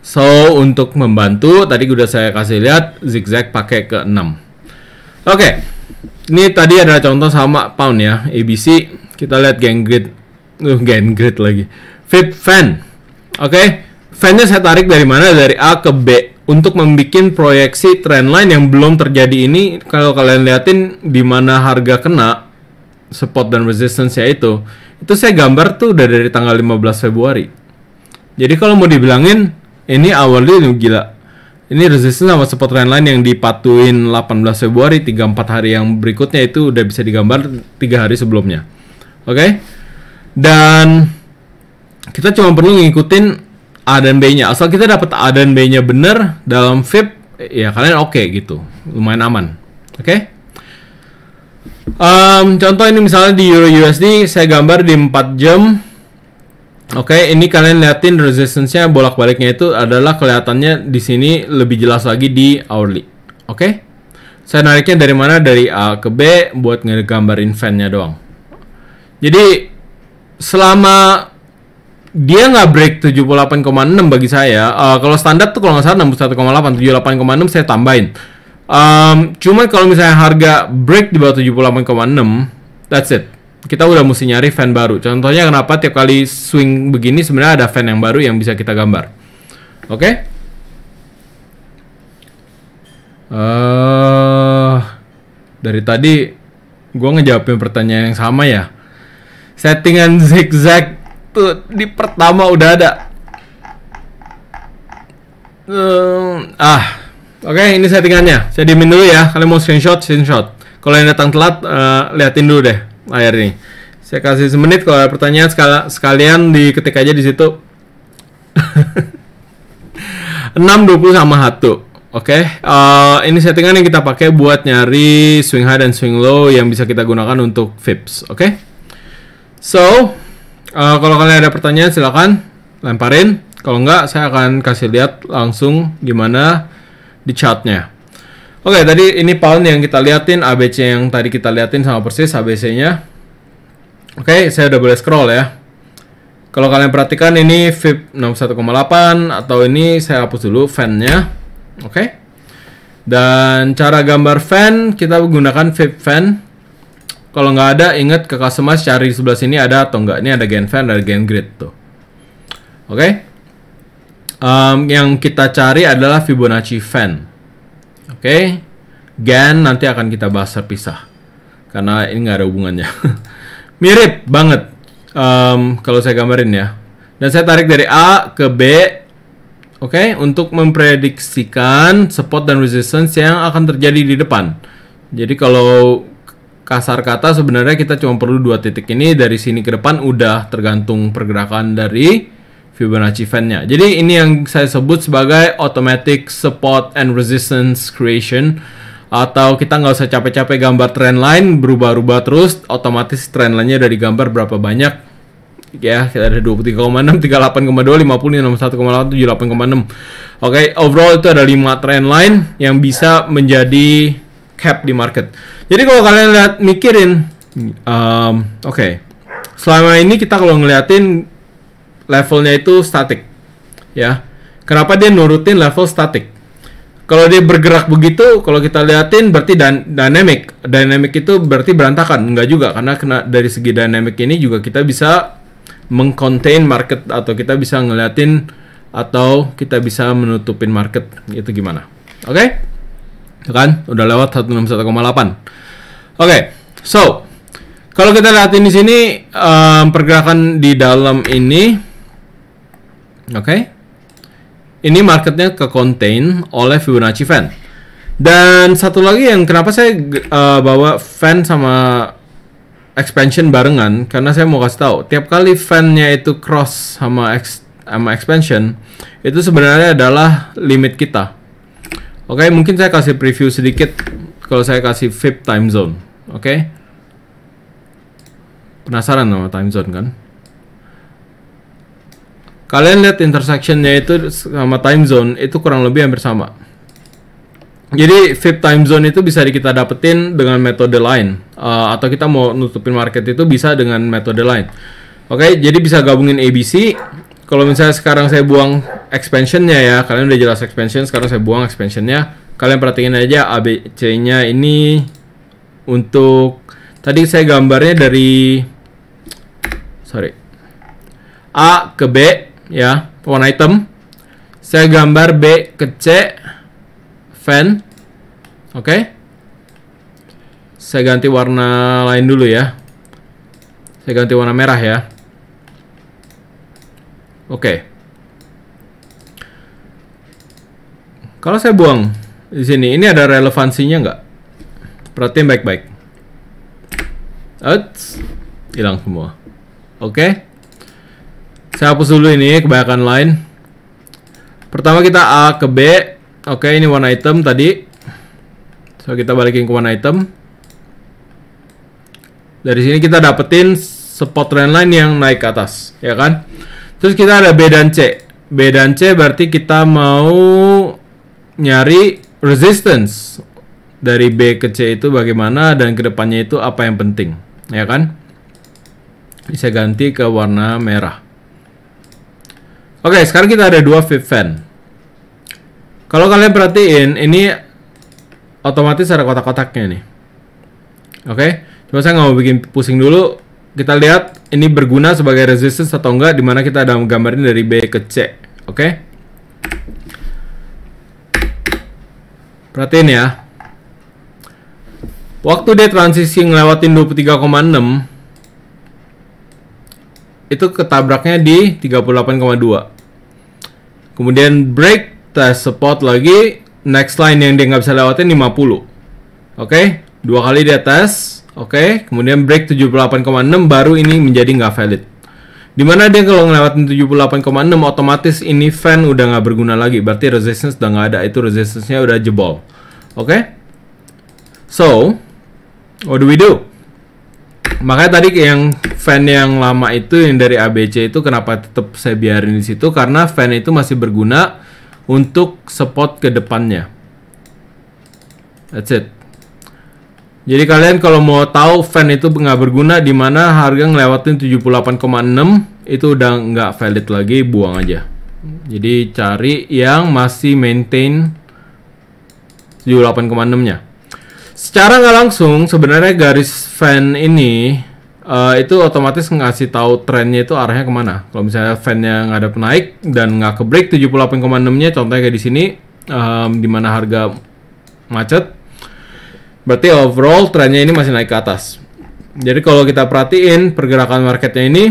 So, untuk membantu tadi udah saya kasih lihat zigzag pakai ke 6. Oke. Okay. Ini tadi adalah contoh sama pound ya, ABC. Kita lihat gang grid. Uh, gang grid lagi. Fit fan. Oke. Okay? Fannya saya tarik dari mana? Dari A ke B untuk membuat proyeksi trendline yang belum terjadi ini kalau kalian liatin di mana harga kena support dan resistance ya itu itu saya gambar tuh udah dari tanggal 15 Februari jadi kalau mau dibilangin ini awalnya ini gila ini resistance sama support trendline yang dipatuin 18 Februari 34 hari yang berikutnya itu udah bisa digambar 3 hari sebelumnya oke okay? dan kita cuma perlu ngikutin A dan B-nya. Asal kita dapat A dan B-nya bener dalam VIP, ya kalian oke okay, gitu. Lumayan aman. Oke? Okay? Um, contoh ini misalnya di Euro USD saya gambar di 4 jam. Oke, okay, ini kalian liatin resistance-nya bolak-baliknya itu adalah kelihatannya di sini lebih jelas lagi di hourly. Oke? Okay? Saya nariknya dari mana? Dari A ke B buat ngegambarin fan-nya doang. Jadi selama dia nggak break 78,6 bagi saya. Uh, kalau standar tuh kalau nggak salah 61,8, 78,6 saya tambahin. Um, cuman kalau misalnya harga break di bawah 78,6, that's it. Kita udah mesti nyari fan baru. Contohnya kenapa tiap kali swing begini sebenarnya ada fan yang baru yang bisa kita gambar. Oke? Okay? Uh, eh, dari tadi gue ngejawabin pertanyaan yang sama ya. Settingan zigzag Tuh, di pertama udah ada. Uh, ah, oke okay, ini settingannya. Saya dimin dulu ya. Kalian mau screenshot, screenshot. Kalau yang datang telat, uh, liatin dulu deh layar ini. Saya kasih semenit kalau ada pertanyaan sekala, sekalian diketik aja di situ. 620 sama satu, Oke, okay. uh, eh, ini settingan yang kita pakai buat nyari swing high dan swing low yang bisa kita gunakan untuk VIPs. Oke, okay? so Uh, kalau kalian ada pertanyaan silahkan lemparin. Kalau enggak saya akan kasih lihat langsung gimana di chatnya. Oke, okay, tadi ini pound yang kita liatin, ABC yang tadi kita liatin sama persis ABC-nya. Oke, okay, saya udah boleh scroll ya. Kalau kalian perhatikan ini VIP 61,8 atau ini saya hapus dulu fan-nya. Oke. Okay? Dan cara gambar fan kita menggunakan VIP fan kalau nggak ada, inget ke customer cari di sebelah sini ada atau nggak. Ini ada gen fan, ada grid tuh. Oke? Okay? Um, yang kita cari adalah Fibonacci fan. Oke? Okay? Gen nanti akan kita bahas terpisah. Karena ini nggak ada hubungannya. Mirip banget. Um, kalau saya gambarin ya. Dan saya tarik dari A ke B. Oke, okay? untuk memprediksikan support dan resistance yang akan terjadi di depan. Jadi kalau kasar kata sebenarnya kita cuma perlu dua titik ini dari sini ke depan udah tergantung pergerakan dari Fibonacci fan-nya. Jadi ini yang saya sebut sebagai automatic support and resistance creation atau kita nggak usah capek-capek gambar trend line berubah-ubah terus otomatis trend line-nya dari gambar berapa banyak ya kita ada 23,6 38,2 50 61,8 78,6 oke okay, overall itu ada 5 trend line yang bisa menjadi cap di market. Jadi kalau kalian lihat mikirin, um, oke, okay. selama ini kita kalau ngeliatin levelnya itu statik, ya. Kenapa dia nurutin level statik? Kalau dia bergerak begitu, kalau kita liatin berarti dan dynamic. Dynamic itu berarti berantakan, enggak juga karena kena dari segi dynamic ini juga kita bisa mengcontain market atau kita bisa ngeliatin atau kita bisa menutupin market itu gimana. Oke? Okay? Ya kan? Udah lewat 161,8. Oke, okay, so kalau kita lihat di sini um, pergerakan di dalam ini, oke, okay, ini marketnya ke contain oleh Fibonacci fan. Dan satu lagi yang kenapa saya uh, bawa fan sama expansion barengan, karena saya mau kasih tahu tiap kali fannya itu cross sama ex sama expansion itu sebenarnya adalah limit kita Oke, okay, mungkin saya kasih preview sedikit kalau saya kasih VIP time zone. Oke. Okay? Penasaran sama time zone kan? Kalian lihat intersectionnya itu sama time zone itu kurang lebih hampir sama. Jadi VIP time zone itu bisa kita dapetin dengan metode lain uh, atau kita mau nutupin market itu bisa dengan metode lain. Oke, okay, jadi bisa gabungin ABC kalau misalnya sekarang saya buang expansionnya ya kalian udah jelas expansion sekarang saya buang expansionnya kalian perhatikan aja ABC nya ini untuk tadi saya gambarnya dari sorry A ke B ya pewarna item saya gambar B ke C fan oke okay? saya ganti warna lain dulu ya saya ganti warna merah ya Oke. Kalau saya buang di sini, ini ada relevansinya nggak? Perhatiin baik-baik. Ats, hilang semua. Oke. Saya hapus dulu ini, kebanyakan lain. Pertama kita A ke B. Oke, ini one item tadi. So, kita balikin ke one item. Dari sini kita dapetin spot trend line yang naik ke atas, ya kan? Terus kita ada B dan C. B dan C berarti kita mau nyari resistance dari B ke C itu bagaimana dan kedepannya itu apa yang penting, ya kan? Bisa ganti ke warna merah. Oke, sekarang kita ada dua flip fan. Kalau kalian perhatiin, ini otomatis ada kotak-kotaknya nih. Oke, cuma saya nggak mau bikin pusing dulu kita lihat ini berguna sebagai resistance atau enggak dimana kita ada gambarin dari B ke C oke okay? perhatiin ya waktu dia transisi ngelewatin 23,6 itu ketabraknya di 38,2 kemudian break test support lagi next line yang dia nggak bisa lewatin 50 oke okay? dua kali dia test Oke, okay? kemudian break 78,6 baru ini menjadi nggak valid. Dimana dia kalau ngelewatin 78,6 otomatis ini fan udah nggak berguna lagi. Berarti resistance udah nggak ada. Itu resistance-nya udah jebol. Oke? Okay? So, what do we do? Makanya tadi yang fan yang lama itu yang dari ABC itu kenapa tetap saya biarin di situ karena fan itu masih berguna untuk support ke depannya. That's it. Jadi kalian kalau mau tahu fan itu nggak berguna di mana harga ngelewatin 78,6 itu udah nggak valid lagi, buang aja. Jadi cari yang masih maintain 78,6-nya. Secara nggak langsung sebenarnya garis fan ini uh, itu otomatis ngasih tahu trennya itu arahnya kemana. Kalau misalnya fannya nggak ada penaik dan nggak ke break 78,6-nya, contohnya kayak di sini um, di mana harga macet Berarti overall trennya ini masih naik ke atas. Jadi kalau kita perhatiin pergerakan marketnya ini,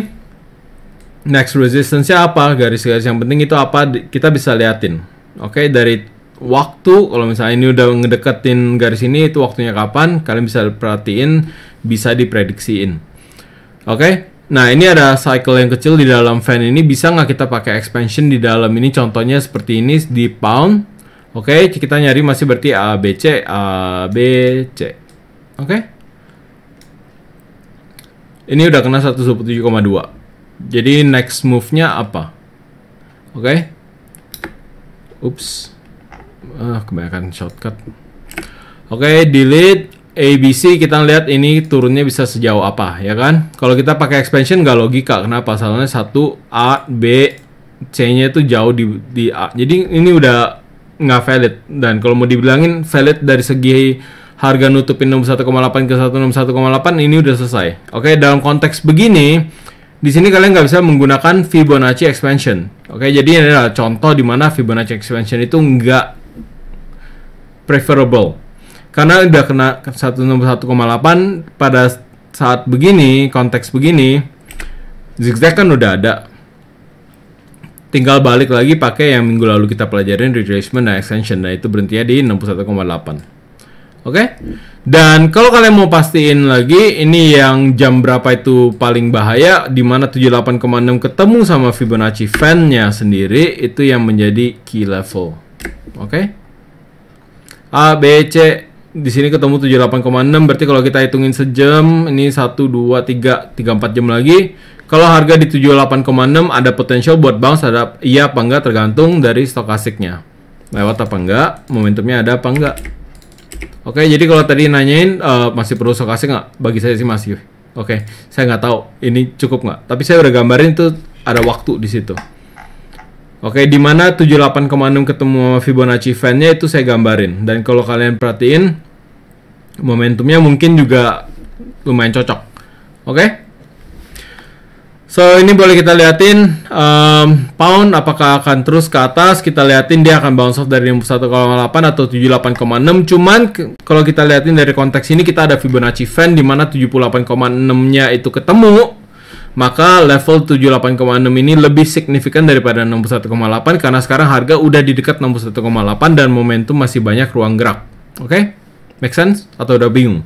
next resistance-nya apa? Garis-garis yang penting itu apa? Kita bisa liatin. Oke, okay? dari waktu kalau misalnya ini udah ngedeketin garis ini itu waktunya kapan kalian bisa perhatiin bisa diprediksiin oke okay? nah ini ada cycle yang kecil di dalam fan ini bisa nggak kita pakai expansion di dalam ini contohnya seperti ini di pound Oke, okay, kita nyari masih berarti A B C A B C. Oke. Okay? Ini udah kena 127,2. Jadi next move-nya apa? Oke. Okay? Ups. Ah, kebanyakan shortcut. Oke, okay, delete ABC kita lihat ini turunnya bisa sejauh apa, ya kan? Kalau kita pakai expansion nggak logika. Kenapa? Soalnya 1 A B C-nya itu jauh di di A. Jadi ini udah nggak valid dan kalau mau dibilangin valid dari segi harga nutupin 61,8 ke 161,8 ini udah selesai. Oke, dalam konteks begini di sini kalian nggak bisa menggunakan Fibonacci expansion. Oke, jadi ini adalah contoh di mana Fibonacci expansion itu nggak preferable. Karena udah kena 161,8 pada saat begini, konteks begini, zigzag kan udah ada tinggal balik lagi pakai yang minggu lalu kita pelajarin retracement dan extension nah itu berhentinya di 61,8 Oke? Okay? Dan kalau kalian mau pastiin lagi ini yang jam berapa itu paling bahaya di mana 78,6 ketemu sama Fibonacci fan-nya sendiri itu yang menjadi key level. Oke? Okay? A B C di sini ketemu 78,6 berarti kalau kita hitungin sejam ini 1 2 3 3 4 jam lagi kalau harga di 78,6 ada potensial buat bounce terhadap iya apa enggak tergantung dari stokastiknya. Lewat apa enggak, momentumnya ada apa enggak. Oke, jadi kalau tadi nanyain uh, masih perlu stokastik enggak? Bagi saya sih masih. Oke, saya nggak tahu ini cukup nggak. Tapi saya udah gambarin itu ada waktu di situ. Oke, di mana 78,6 ketemu Fibonacci fan-nya itu saya gambarin. Dan kalau kalian perhatiin, momentumnya mungkin juga lumayan cocok. Oke? Okay? So ini boleh kita liatin um, pound apakah akan terus ke atas kita liatin dia akan bounce off dari 61,8 atau 78,6 cuman kalau kita liatin dari konteks ini kita ada Fibonacci fan di mana 78,6 nya itu ketemu maka level 78,6 ini lebih signifikan daripada 61,8 karena sekarang harga udah di dekat 61,8 dan momentum masih banyak ruang gerak. Oke? Okay? Make sense? Atau udah bingung?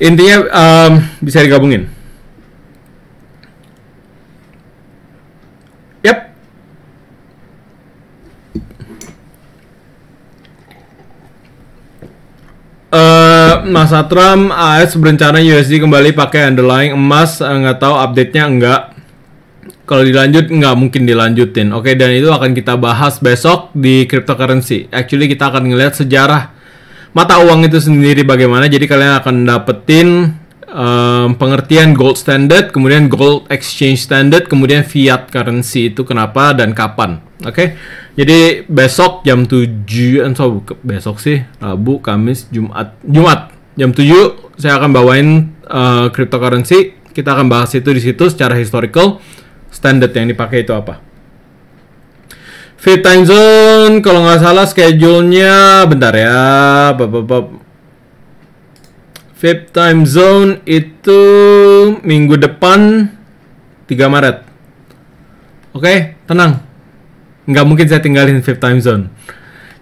Intinya um, bisa digabungin. Uh, eh, masa Trump, AS berencana USD kembali pakai underlying emas, eh, nggak uh, tahu update-nya enggak. Kalau dilanjut nggak mungkin dilanjutin. Oke, okay, dan itu akan kita bahas besok di cryptocurrency. Actually kita akan ngelihat sejarah mata uang itu sendiri bagaimana. Jadi kalian akan dapetin um, pengertian gold standard, kemudian gold exchange standard, kemudian fiat currency itu kenapa dan kapan. Oke. Okay? Jadi besok jam 7 eh, so, besok sih Rabu, Kamis, Jumat. Jumat jam 7 saya akan bawain uh, cryptocurrency. Kita akan bahas itu di situ secara historical standard yang dipakai itu apa. Fit time zone kalau nggak salah schedule-nya bentar ya. Bap, Fit time zone itu minggu depan 3 Maret. Oke, okay, tenang nggak mungkin saya tinggalin fifth time zone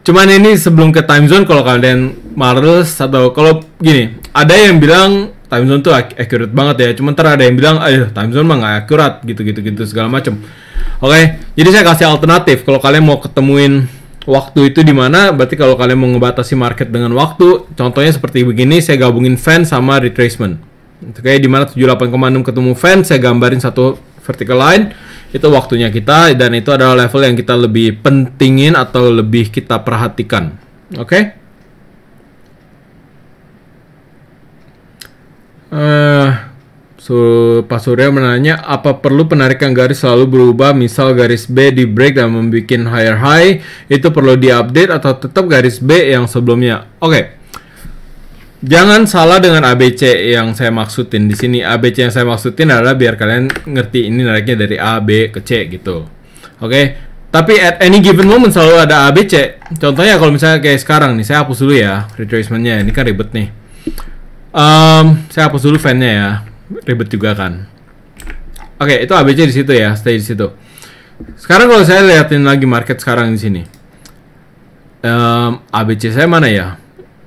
cuman ini sebelum ke time zone kalau kalian males atau kalau gini ada yang bilang time zone tuh accurate banget ya cuman ntar ada yang bilang ayo time zone mah nggak akurat gitu gitu gitu segala macem oke okay, jadi saya kasih alternatif kalau kalian mau ketemuin waktu itu di mana berarti kalau kalian mau ngebatasi market dengan waktu contohnya seperti begini saya gabungin fan sama retracement oke okay, di mana 78,6 ketemu fan saya gambarin satu vertical line itu waktunya kita dan itu adalah level yang kita lebih pentingin atau lebih kita perhatikan. Oke? Okay? Uh, eh, so, Pak Surya menanya, apa perlu penarikan garis selalu berubah? Misal garis B di break dan membuat higher high, itu perlu diupdate atau tetap garis B yang sebelumnya? Oke. Okay. Jangan salah dengan ABC yang saya maksudin di sini. ABC yang saya maksudin adalah biar kalian ngerti ini naiknya dari A, B ke C gitu. Oke. Okay? Tapi at any given moment selalu ada ABC. Contohnya kalau misalnya kayak sekarang nih, saya hapus dulu ya retracementnya. Ini kan ribet nih. Um, saya hapus dulu fan-nya ya. Ribet juga kan. Oke, okay, itu ABC di situ ya, stay di situ. Sekarang kalau saya liatin lagi market sekarang di sini. Um, ABC saya mana ya?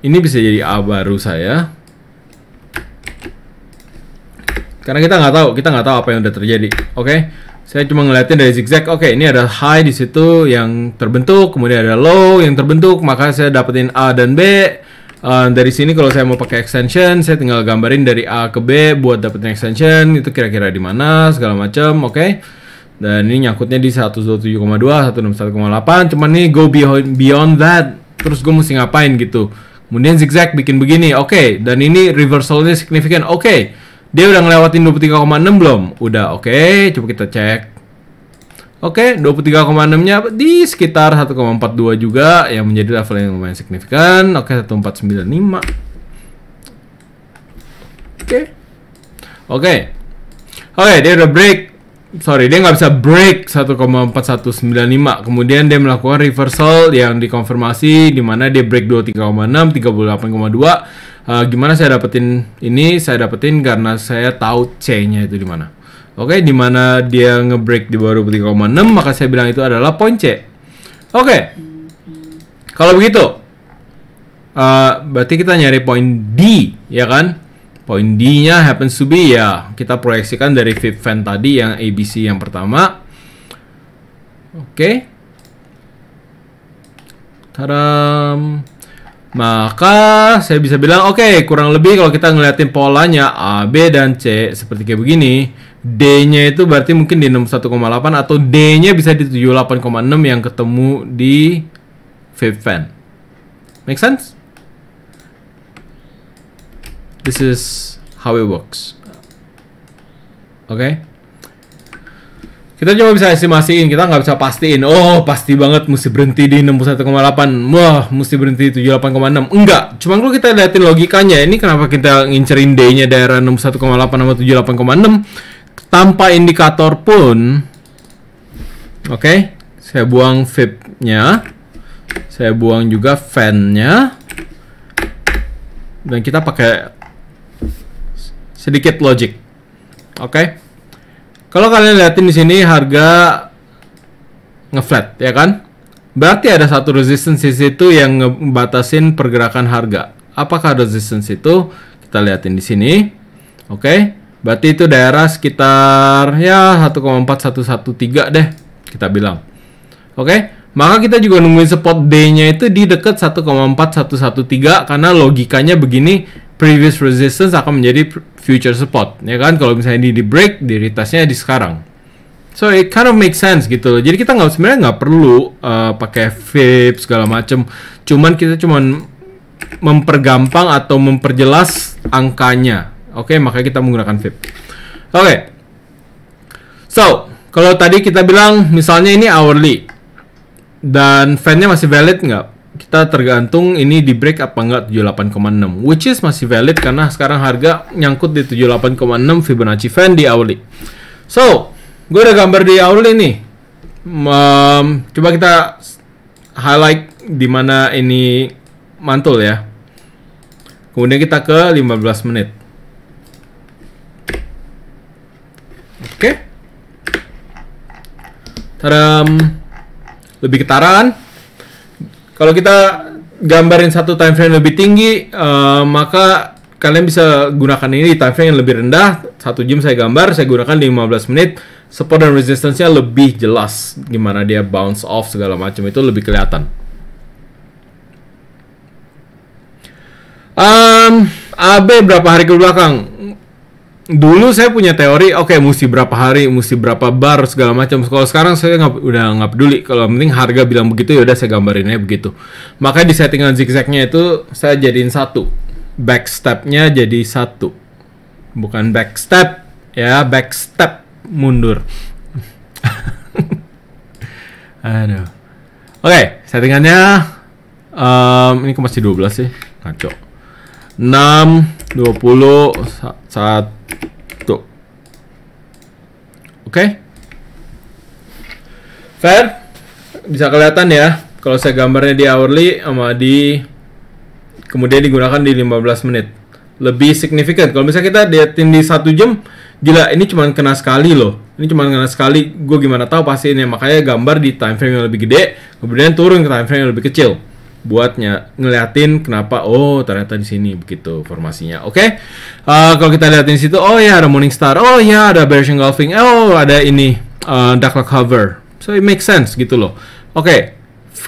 ini bisa jadi A baru saya karena kita nggak tahu kita nggak tahu apa yang udah terjadi oke okay? saya cuma ngeliatin dari zigzag oke okay, ini ada high di situ yang terbentuk kemudian ada low yang terbentuk maka saya dapetin A dan B Uh, dari sini kalau saya mau pakai extension, saya tinggal gambarin dari A ke B buat dapetin extension itu kira-kira di mana segala macam, oke? Okay? Dan ini nyakutnya di 127,2, 161,8. Cuman nih go beyond, beyond that, terus gue mesti ngapain gitu? Kemudian zigzag bikin begini, oke. Okay. Dan ini reversalnya signifikan, oke. Okay. Dia udah ngelewatin 23,6 belum? Udah, oke. Okay. Coba kita cek. Oke, okay, 23,6-nya di sekitar 1,42 juga yang menjadi level yang lumayan signifikan. Oke, okay, 1495. Oke. Okay. Oke. Okay. Oke, okay, dia udah break sorry dia nggak bisa break 1,4195 kemudian dia melakukan reversal yang dikonfirmasi di mana dia break 23,6 38,2 uh, gimana saya dapetin ini saya dapetin karena saya tahu C-nya itu di mana oke okay, di mana dia ngebreak di bawah 23,6 maka saya bilang itu adalah point C oke okay. kalau begitu uh, berarti kita nyari point D ya kan Poin D-nya happens to be ya kita proyeksikan dari fifth fan tadi yang ABC yang pertama. Oke. Okay. Taram. Maka saya bisa bilang oke okay, kurang lebih kalau kita ngeliatin polanya A, B dan C seperti kayak begini. D-nya itu berarti mungkin di 61,8 atau D-nya bisa di 78,6 yang ketemu di fifth fan. Make sense? this is how it works oke okay? kita cuma bisa estimasiin kita nggak bisa pastiin oh pasti banget mesti berhenti di 61,8 wah mesti berhenti 78,6 enggak Cuma kalau kita liatin logikanya ini kenapa kita ngincerin D-nya daerah 61,8 sama 78,6 tanpa indikator pun oke okay, saya buang VIP-nya saya buang juga fan-nya dan kita pakai sedikit logic. Oke. Okay? Kalau kalian lihatin di sini harga ngeflat ya kan? Berarti ada satu resistance di situ yang ngebatasin pergerakan harga. Apakah resistance itu? Kita lihatin di sini. Oke. Okay? Berarti itu daerah sekitar ya 1,4113 deh kita bilang. Oke. Okay? Maka kita juga nungguin spot D-nya itu di dekat 1,4113 karena logikanya begini previous resistance akan menjadi future support ya kan kalau misalnya ini di break di retestnya di sekarang so it kind of makes sense gitu loh jadi kita nggak sebenarnya nggak perlu uh, pakai fib segala macem cuman kita cuman mempergampang atau memperjelas angkanya oke okay, makanya kita menggunakan fib oke okay. so kalau tadi kita bilang misalnya ini hourly dan fan-nya masih valid nggak kita tergantung ini di break apa enggak 78,6 which is masih valid karena sekarang harga nyangkut di 78,6 Fibonacci fan di hourly so gue udah gambar di hourly nih um, coba kita highlight di mana ini mantul ya kemudian kita ke 15 menit oke okay. lebih ketara kan? Kalau kita gambarin satu time frame lebih tinggi, uh, maka kalian bisa gunakan ini di time frame yang lebih rendah. Satu jam saya gambar, saya gunakan 15 menit. Support dan resistance-nya lebih jelas. Gimana dia bounce off segala macam itu lebih kelihatan. Um, AB berapa hari ke belakang? dulu saya punya teori oke okay, mesti berapa hari mesti berapa bar segala macam kalau sekarang saya gak, udah nggak peduli kalau penting harga bilang begitu ya udah saya gambarinnya begitu Makanya di settingan zigzagnya itu saya jadiin satu backstepnya jadi satu bukan backstep ya backstep mundur aduh oke okay, settingannya um, ini masih 12 sih ngaco kacau 6 21 Oke okay? Fair Bisa kelihatan ya Kalau saya gambarnya di hourly sama di Kemudian digunakan di 15 menit Lebih signifikan Kalau misalnya kita liatin di satu jam Gila ini cuma kena sekali loh Ini cuma kena sekali Gue gimana tahu pasti ini ya. Makanya gambar di time frame yang lebih gede Kemudian turun ke time frame yang lebih kecil buatnya ngeliatin kenapa oh ternyata di sini begitu formasinya. Oke. Okay? Uh, eh, kalau kita liatin situ oh ya ada morning star Oh ya ada bearish engulfing. Oh ada ini uh, dark cloud cover. So it makes sense gitu loh. Oke. Okay.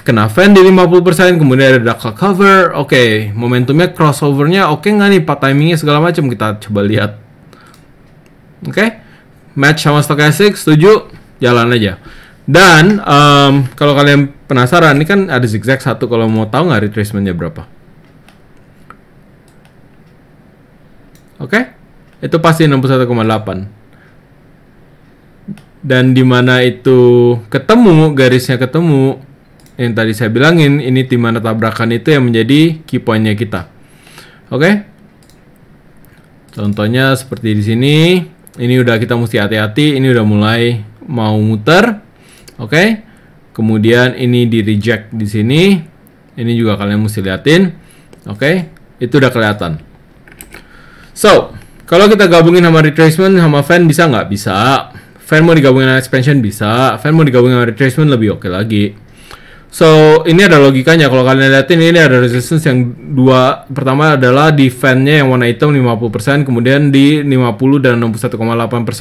Kena fan di 50%, kemudian ada dark cloud cover. Oke, okay. momentumnya crossovernya oke okay nggak nih? Pak timingnya segala macam kita coba lihat. Oke. Okay? Match sama stochastic setuju? Jalan aja. Dan um, kalau kalian penasaran, ini kan ada zigzag satu. Kalau mau tahu nggak retracementnya berapa? Oke, okay? itu pasti 61,8. Dan di mana itu ketemu, garisnya ketemu, yang tadi saya bilangin, ini di mana tabrakan itu yang menjadi key kita. Oke? Okay? Contohnya seperti di sini, ini udah kita mesti hati-hati, ini udah mulai mau muter Oke. Okay? Kemudian ini di reject di sini. Ini juga kalian mesti liatin. Oke. Okay? Itu udah kelihatan. So, kalau kita gabungin sama retracement sama fan bisa nggak? Bisa. Fan mau digabungin sama expansion bisa. Fan mau digabungin sama retracement lebih oke okay lagi. So, ini ada logikanya. Kalau kalian liatin ini ada resistance yang dua. Pertama adalah di fan-nya yang warna hitam 50%, kemudian di 50 dan 61,8%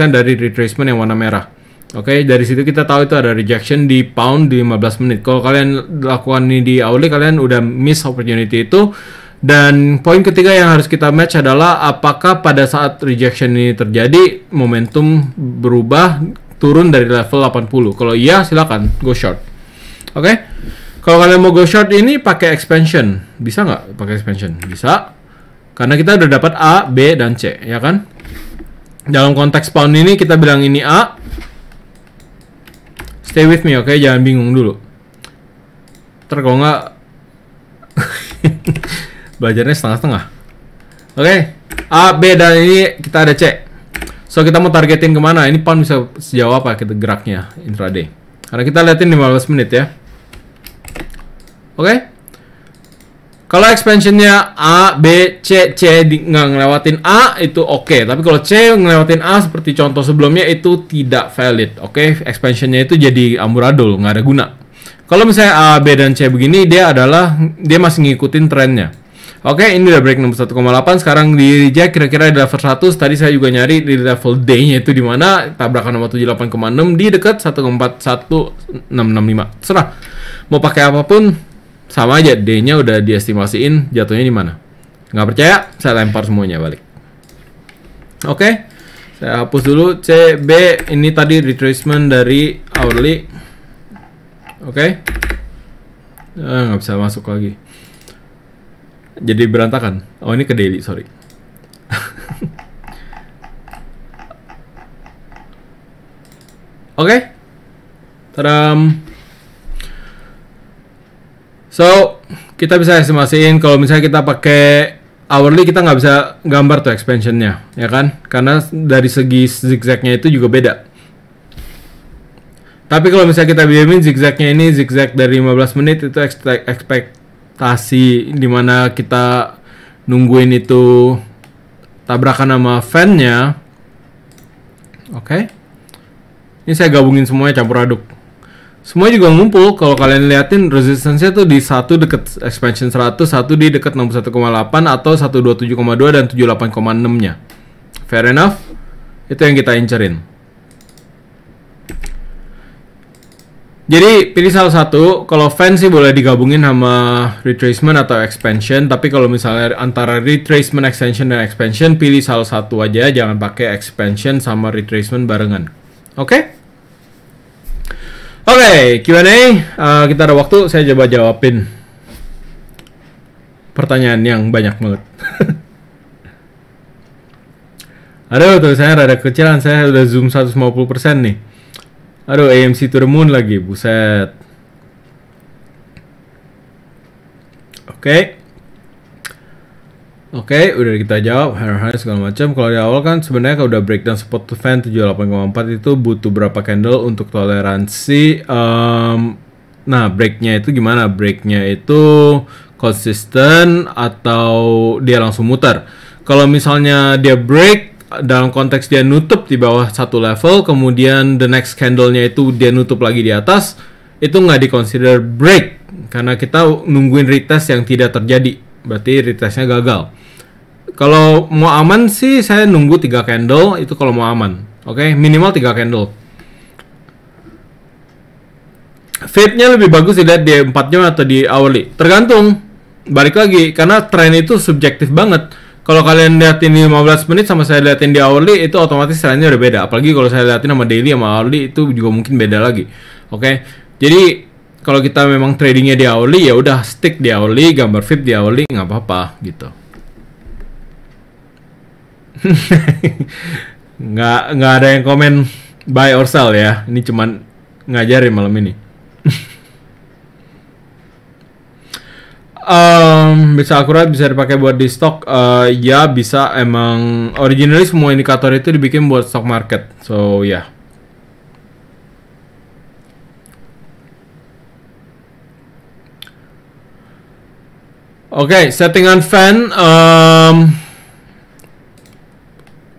dari retracement yang warna merah. Gitu. Oke, okay, dari situ kita tahu itu ada rejection di pound di 15 menit. Kalau kalian lakukan ini di awal kalian udah miss opportunity itu. Dan poin ketiga yang harus kita match adalah apakah pada saat rejection ini terjadi momentum berubah turun dari level 80. Kalau iya silakan go short. Oke. Okay? Kalau kalian mau go short ini pakai expansion. Bisa nggak pakai expansion? Bisa. Karena kita udah dapat A, B, dan C, ya kan? Dalam konteks pound ini kita bilang ini A, Stay with me, oke? Okay? Jangan bingung dulu. Ntar kalau nggak belajarnya setengah-setengah. Oke, okay. A, B, dan ini kita ada C. So, kita mau targetin kemana? Ini pan bisa sejauh apa kita geraknya intraday. Karena kita liatin 15 menit ya. Oke? Okay? Kalau expansionnya A, B, C, C nggak ngelewatin A itu oke, okay. tapi kalau C ngelewatin A seperti contoh sebelumnya itu tidak valid. Oke, okay? expansionnya itu jadi amburadul, nggak ada guna. Kalau misalnya A, B dan C begini, dia adalah dia masih ngikutin trennya. Oke, okay, ini udah break nomor 1,8. Sekarang di reject kira-kira di level 100. Tadi saya juga nyari di level D-nya itu di mana tabrakan nomor 78,6 di dekat 1,41665. Serah. Mau pakai apapun sama aja D-nya udah diestimasiin jatuhnya di mana. Nggak percaya? Saya lempar semuanya balik. Oke. Okay. Saya hapus dulu C B ini tadi retracement dari hourly. Oke. Okay. Eh, nggak bisa masuk lagi. Jadi berantakan. Oh, ini ke daily, sorry. Oke. Okay. So kita bisa estimasiin kalau misalnya kita pakai hourly kita nggak bisa gambar tuh expansionnya ya kan karena dari segi zigzagnya itu juga beda tapi kalau misalnya kita biarin zigzagnya ini zigzag dari 15 menit itu ekspektasi dimana kita nungguin itu tabrakan sama fan-nya oke okay? ini saya gabungin semuanya campur aduk semua juga ngumpul kalau kalian liatin resistance-nya tuh di satu deket expansion 100, satu di deket 61,8 atau 127,2 dan 78,6-nya. Fair enough. Itu yang kita incerin. Jadi pilih salah satu, kalau fan sih boleh digabungin sama retracement atau expansion, tapi kalau misalnya antara retracement, extension, dan expansion, pilih salah satu aja, jangan pakai expansion sama retracement barengan. Oke? Okay? Oke, okay, Q&A. Uh, eh, kita ada waktu, saya coba jawabin pertanyaan yang banyak banget. Aduh, tulisannya rada kecilan. Saya udah zoom 150% nih. Aduh, AMC to the moon lagi. Buset. Oke. Okay. Oke, okay, udah kita jawab hari-hari segala macam. Kalau di awal kan sebenarnya kalau udah breakdown support to fan 78,4 itu butuh berapa candle untuk toleransi. Um, nah, breaknya itu gimana? Breaknya itu konsisten atau dia langsung muter. Kalau misalnya dia break dalam konteks dia nutup di bawah satu level, kemudian the next candlenya itu dia nutup lagi di atas, itu nggak dikonsider break karena kita nungguin retest yang tidak terjadi. Berarti retestnya gagal. Kalau mau aman sih saya nunggu tiga candle itu kalau mau aman. Oke, okay? minimal tiga candle. Fitnya lebih bagus dilihat di empatnya jam atau di hourly. Tergantung. Balik lagi karena tren itu subjektif banget. Kalau kalian lihat di 15 menit sama saya lihatin di hourly itu otomatis trennya udah beda. Apalagi kalau saya lihatin sama daily sama hourly itu juga mungkin beda lagi. Oke. Okay? Jadi kalau kita memang tradingnya di hourly ya udah stick di hourly, gambar fit di hourly nggak apa-apa gitu. nggak nggak ada yang komen buy or sell ya ini cuman ngajarin malam ini um, bisa akurat bisa dipakai buat di stok uh, ya bisa emang originally semua indikator itu dibikin buat stock market so ya yeah. Oke, okay, settingan fan. Um,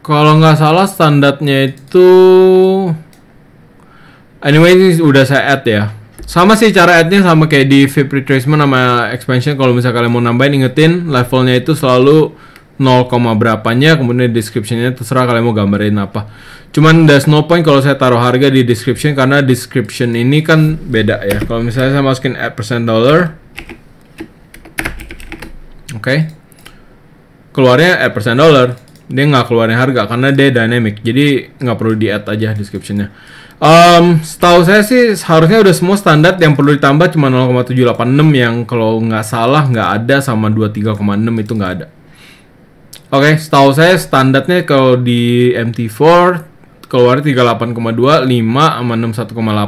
kalau nggak salah standarnya itu Anyway ini udah saya add ya sama sih cara add sama kayak di VIP retracement sama expansion kalau misalnya kalian mau nambahin ingetin levelnya itu selalu 0, berapanya kemudian descriptionnya terserah kalian mau gambarin apa cuman there's no point kalau saya taruh harga di description karena description ini kan beda ya kalau misalnya saya masukin add percent dollar oke okay. keluarnya add percent dollar dia nggak keluarin harga karena dia dynamic jadi nggak perlu di add aja descriptionnya um, setahu saya sih harusnya udah semua standar yang perlu ditambah cuma 0,786 yang kalau nggak salah nggak ada sama 23,6 itu nggak ada oke okay, setahu saya standarnya kalau di MT4 keluar 38,2 5 sama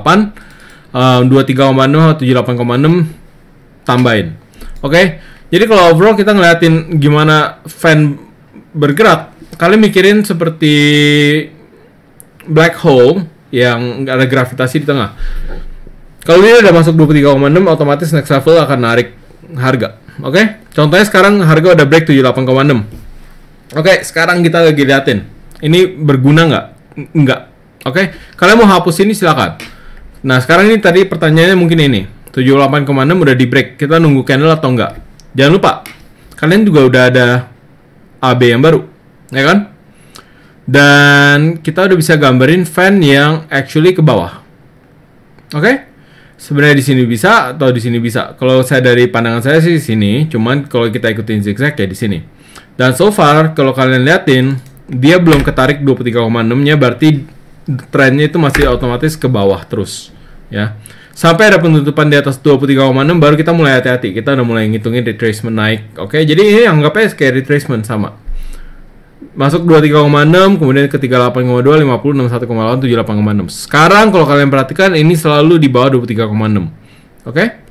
61,8 um, 23,6 atau 78,6 tambahin oke okay? jadi kalau overall kita ngeliatin gimana fan bergerak kalian mikirin seperti black hole yang ada gravitasi di tengah kalau dia udah masuk 23,6 otomatis next level akan narik harga oke okay? contohnya sekarang harga udah break 78,6 oke okay, sekarang kita lagi liatin ini berguna nggak nggak oke okay? kalian mau hapus ini silakan nah sekarang ini tadi pertanyaannya mungkin ini 78,6 udah di break kita nunggu candle atau enggak jangan lupa kalian juga udah ada AB yang baru, ya kan? Dan kita udah bisa gambarin fan yang actually ke bawah. Oke? Okay? Sebenarnya di sini bisa atau di sini bisa. Kalau saya dari pandangan saya sih di sini, cuman kalau kita ikutin zigzag ya di sini. Dan so far kalau kalian liatin dia belum ketarik 23,6-nya berarti trennya itu masih otomatis ke bawah terus ya sampai ada penutupan di atas 23,6 baru kita mulai hati-hati kita udah mulai ngitungin retracement naik oke okay? jadi ini anggapnya kayak retracement sama masuk 23,6 kemudian ke 38,2 50 61,8 78,6 sekarang kalau kalian perhatikan ini selalu di bawah 23,6 oke okay?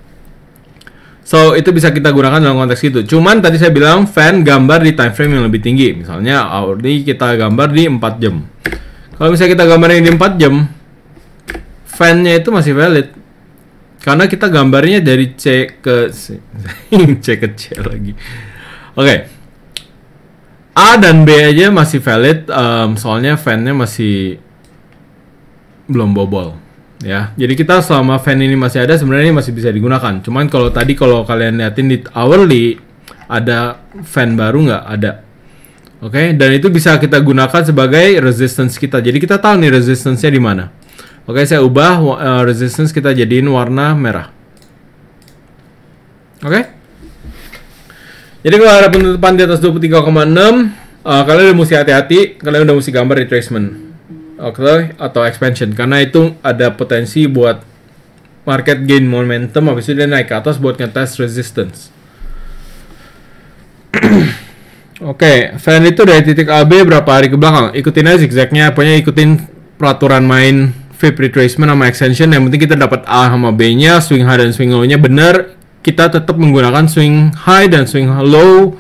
so itu bisa kita gunakan dalam konteks itu cuman tadi saya bilang fan gambar di time frame yang lebih tinggi misalnya hourly oh, kita gambar di 4 jam kalau misalnya kita gambar yang di 4 jam fan-nya itu masih valid karena kita gambarnya dari C ke C, C ke C lagi. Oke. Okay. A dan B aja masih valid, um, soalnya fan-nya masih belum bobol ya. Jadi kita selama fan ini masih ada sebenarnya ini masih bisa digunakan. Cuman kalau tadi kalau kalian liatin di hourly ada fan baru nggak? Ada. Oke, okay? dan itu bisa kita gunakan sebagai resistance kita. Jadi kita tahu nih resistance-nya di mana. Oke, saya ubah uh, resistance kita jadiin warna merah. Oke? Jadi kalau ada penutupan di atas 23,6, uh, eh, kalian udah mesti hati-hati, kalian udah mesti gambar retracement. Oke, okay? atau expansion karena itu ada potensi buat market gain momentum habis itu dia naik ke atas buat ngetes resistance. Oke, okay, fan itu dari titik AB berapa hari ke belakang? Ikutin aja zigzagnya, pokoknya ikutin peraturan main retracement sama extension yang penting kita dapat A sama B nya swing high dan swing low nya bener kita tetap menggunakan swing high dan swing low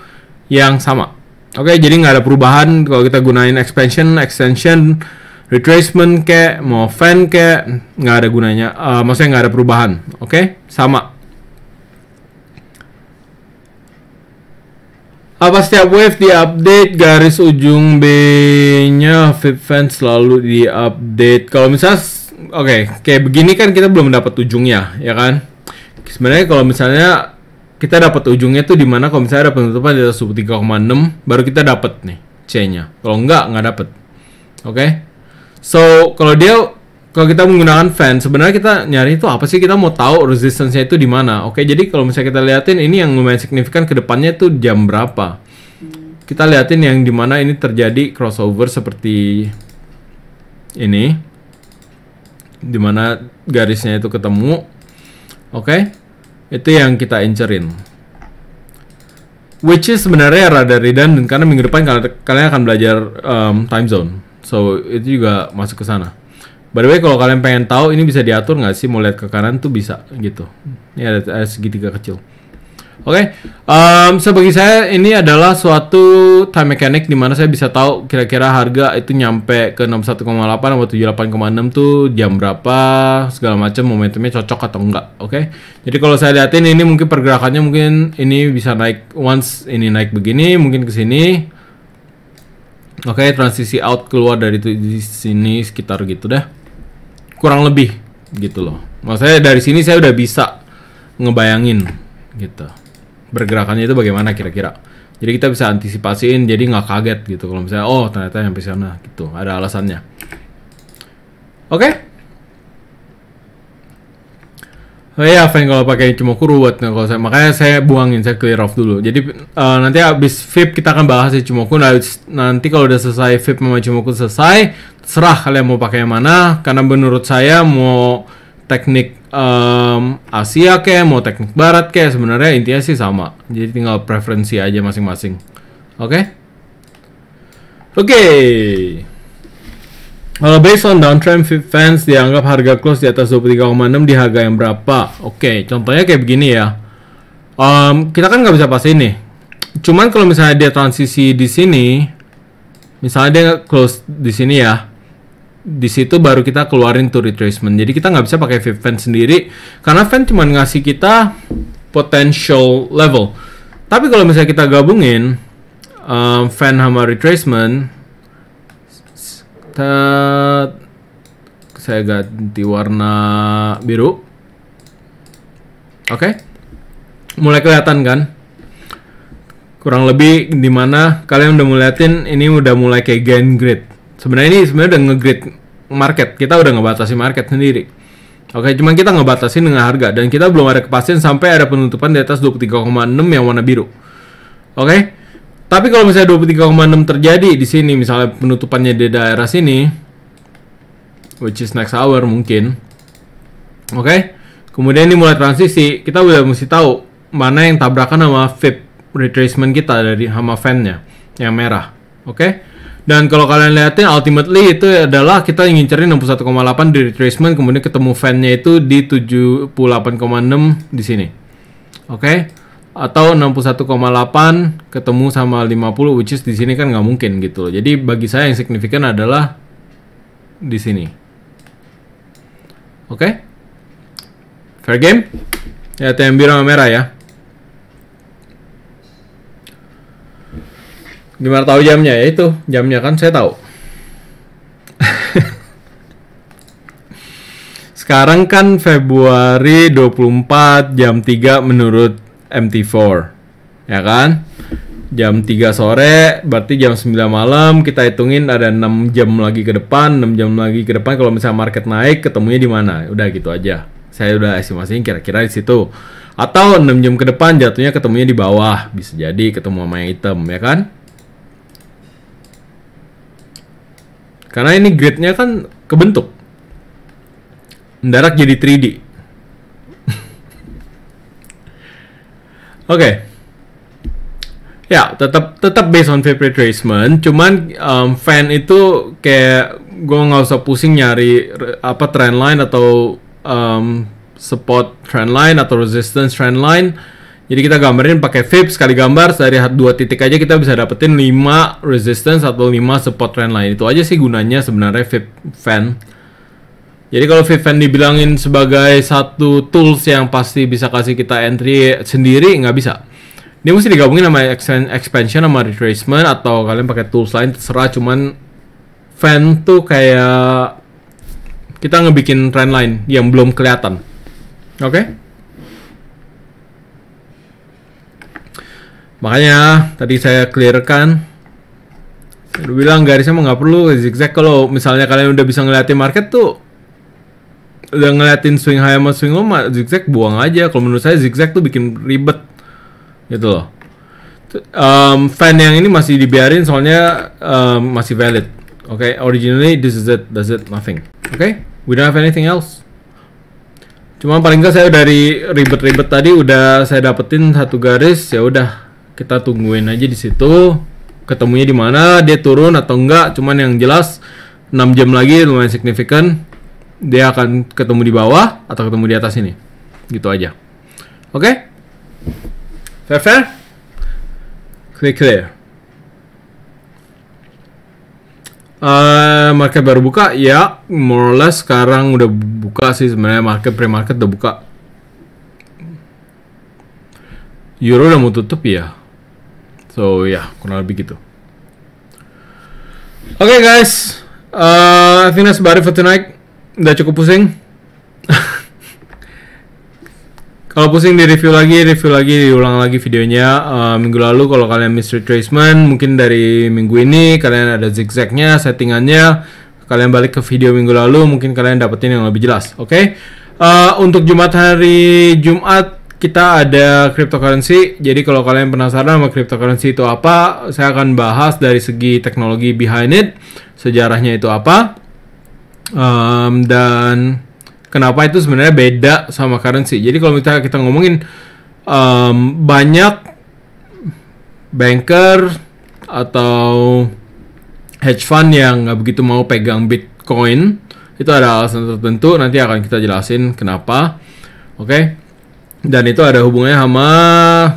yang sama oke okay, jadi nggak ada perubahan kalau kita gunain expansion extension retracement kayak mau fan kayak nggak ada gunanya uh, maksudnya nggak ada perubahan oke okay? sama Apa setiap wave di update garis ujung B-nya fans selalu di update Kalau misalnya oke, okay, kayak begini kan kita belum dapat ujungnya, ya kan? Sebenarnya kalau misalnya kita dapat ujungnya tuh di mana kalau misalnya ada penutupan di atas 3,6 baru kita dapat nih C-nya. Kalau enggak nggak dapat. Oke. Okay? So, kalau dia kalau kita menggunakan fan sebenarnya kita nyari itu apa sih kita mau tahu resistance-nya itu di mana oke jadi kalau misalnya kita liatin ini yang lumayan signifikan kedepannya itu jam berapa hmm. kita liatin yang di mana ini terjadi crossover seperti ini di mana garisnya itu ketemu oke itu yang kita incerin which is sebenarnya rada redundant karena minggu depan kalian akan belajar um, time zone so itu juga masuk ke sana By the way, kalau kalian pengen tahu ini bisa diatur nggak sih? Mau lihat ke kanan tuh bisa gitu. Ini ada, ada segitiga kecil. Oke, okay. um, so saya ini adalah suatu time mechanic di mana saya bisa tahu kira-kira harga itu nyampe ke 61,8 atau 78,6 tuh jam berapa segala macam momentumnya cocok atau enggak. Oke, okay? jadi kalau saya lihatin ini mungkin pergerakannya mungkin ini bisa naik once ini naik begini mungkin ke sini. Oke, okay, transisi out keluar dari di sini sekitar gitu deh kurang lebih gitu loh maksudnya dari sini saya udah bisa ngebayangin gitu bergerakannya itu bagaimana kira-kira jadi kita bisa antisipasiin jadi nggak kaget gitu kalau misalnya oh ternyata yang sana gitu ada alasannya oke okay? Oh iya, Aven kalau pakai cuma ruwet nih kalau saya. Makanya saya buangin, saya clear off dulu. Jadi uh, nanti abis VIP kita akan bahas sih cuma Nah, nanti kalau udah selesai VIP sama Cimoku selesai, serah kalian mau pakai yang mana. Karena menurut saya mau teknik um, Asia kayak mau teknik Barat kayak sebenarnya intinya sih sama. Jadi tinggal preferensi aja masing-masing. Oke? Okay? Oke. Okay. Kalau uh, based on downtrend, fans dianggap harga close di atas 23,6 di harga yang berapa? Oke, okay, contohnya kayak begini ya. Um, kita kan nggak bisa pasti ini. Cuman kalau misalnya dia transisi di sini, misalnya dia close di sini ya, di situ baru kita keluarin to retracement. Jadi kita nggak bisa pakai Fib fan sendiri, karena fan cuma ngasih kita potential level. Tapi kalau misalnya kita gabungin um, fan sama retracement, saya ganti warna biru oke okay. mulai kelihatan kan kurang lebih di mana kalian udah mulai liatin ini udah mulai kayak gain grid sebenarnya ini sebenarnya udah ngegrid market kita udah ngebatasi market sendiri Oke, cuman kita ngebatasi dengan harga dan kita belum ada kepastian sampai ada penutupan di atas 23,6 yang warna biru. Oke. Tapi kalau misalnya 23,6 terjadi di sini, misalnya penutupannya di daerah sini, which is next hour mungkin, oke? Okay? Kemudian ini mulai transisi, kita udah mesti tahu mana yang tabrakan sama FIB retracement kita dari hama fan-nya yang merah, oke? Okay? Dan kalau kalian lihatin, ultimately itu adalah kita ingin cari 61,8 di retracement, kemudian ketemu fan-nya itu di 78,6 di sini, oke? Okay? atau 61,8 ketemu sama 50 which is di sini kan nggak mungkin gitu loh. Jadi bagi saya yang signifikan adalah di sini. Oke? Okay? Fair game? Ya TMB sama merah ya. Gimana tahu jamnya? Ya itu, jamnya kan saya tahu. Sekarang kan Februari 24 jam 3 menurut MT4 ya kan jam 3 sore berarti jam 9 malam kita hitungin ada 6 jam lagi ke depan 6 jam lagi ke depan kalau misalnya market naik ketemunya di mana udah gitu aja saya udah estimasiin kira-kira di situ atau 6 jam ke depan jatuhnya ketemunya di bawah bisa jadi ketemu sama yang hitam ya kan karena ini gridnya kan kebentuk mendarat jadi 3D okay. Ya, tetap tetap based on favorite retracement, Cuman um, fan itu kayak gue nggak usah pusing nyari apa trend line atau um, support trend line atau resistance trend line. Jadi kita gambarin pakai vape sekali gambar dari dua titik aja kita bisa dapetin 5 resistance atau 5 support trend line. Itu aja sih gunanya sebenarnya fib fan. Jadi kalau Vivian dibilangin sebagai satu tools yang pasti bisa kasih kita entry sendiri nggak bisa. Ini mesti digabungin sama expansion sama retracement atau kalian pakai tools lain terserah cuman fan tuh kayak kita ngebikin trend line yang belum kelihatan. Oke? Okay? Makanya tadi saya clearkan saya bilang garisnya nggak perlu zigzag kalau misalnya kalian udah bisa ngeliatin market tuh udah ngeliatin swing high sama swing low zigzag buang aja kalau menurut saya zigzag tuh bikin ribet gitu loh um, fan yang ini masih dibiarin soalnya um, masih valid oke okay? originally this is it does it nothing oke okay? we don't have anything else cuma paling nggak saya dari ribet-ribet tadi udah saya dapetin satu garis ya udah kita tungguin aja di situ ketemunya di mana dia turun atau enggak cuman yang jelas 6 jam lagi lumayan signifikan dia akan ketemu di bawah atau ketemu di atas ini. Gitu aja. Oke? Okay? Fair fair? Clear clear. Uh, market baru buka ya more or less sekarang udah buka sih sebenarnya market pre market udah buka euro udah mau tutup ya so ya yeah, kurang lebih gitu oke okay, guys uh, I think that's about it for tonight udah cukup pusing kalau pusing di review lagi, review lagi, diulang lagi videonya uh, minggu lalu. Kalau kalian miss retracement, mungkin dari minggu ini kalian ada zigzagnya, settingannya. Kalian balik ke video minggu lalu, mungkin kalian dapetin yang lebih jelas. Oke, okay? uh, eh, untuk Jumat hari Jumat kita ada cryptocurrency. Jadi kalau kalian penasaran sama cryptocurrency itu apa, saya akan bahas dari segi teknologi behind it, sejarahnya itu apa um, dan kenapa itu sebenarnya beda sama currency. Jadi kalau kita kita ngomongin um, banyak banker atau hedge fund yang nggak begitu mau pegang Bitcoin itu ada alasan tertentu nanti akan kita jelasin kenapa. Oke. Okay? Dan itu ada hubungannya sama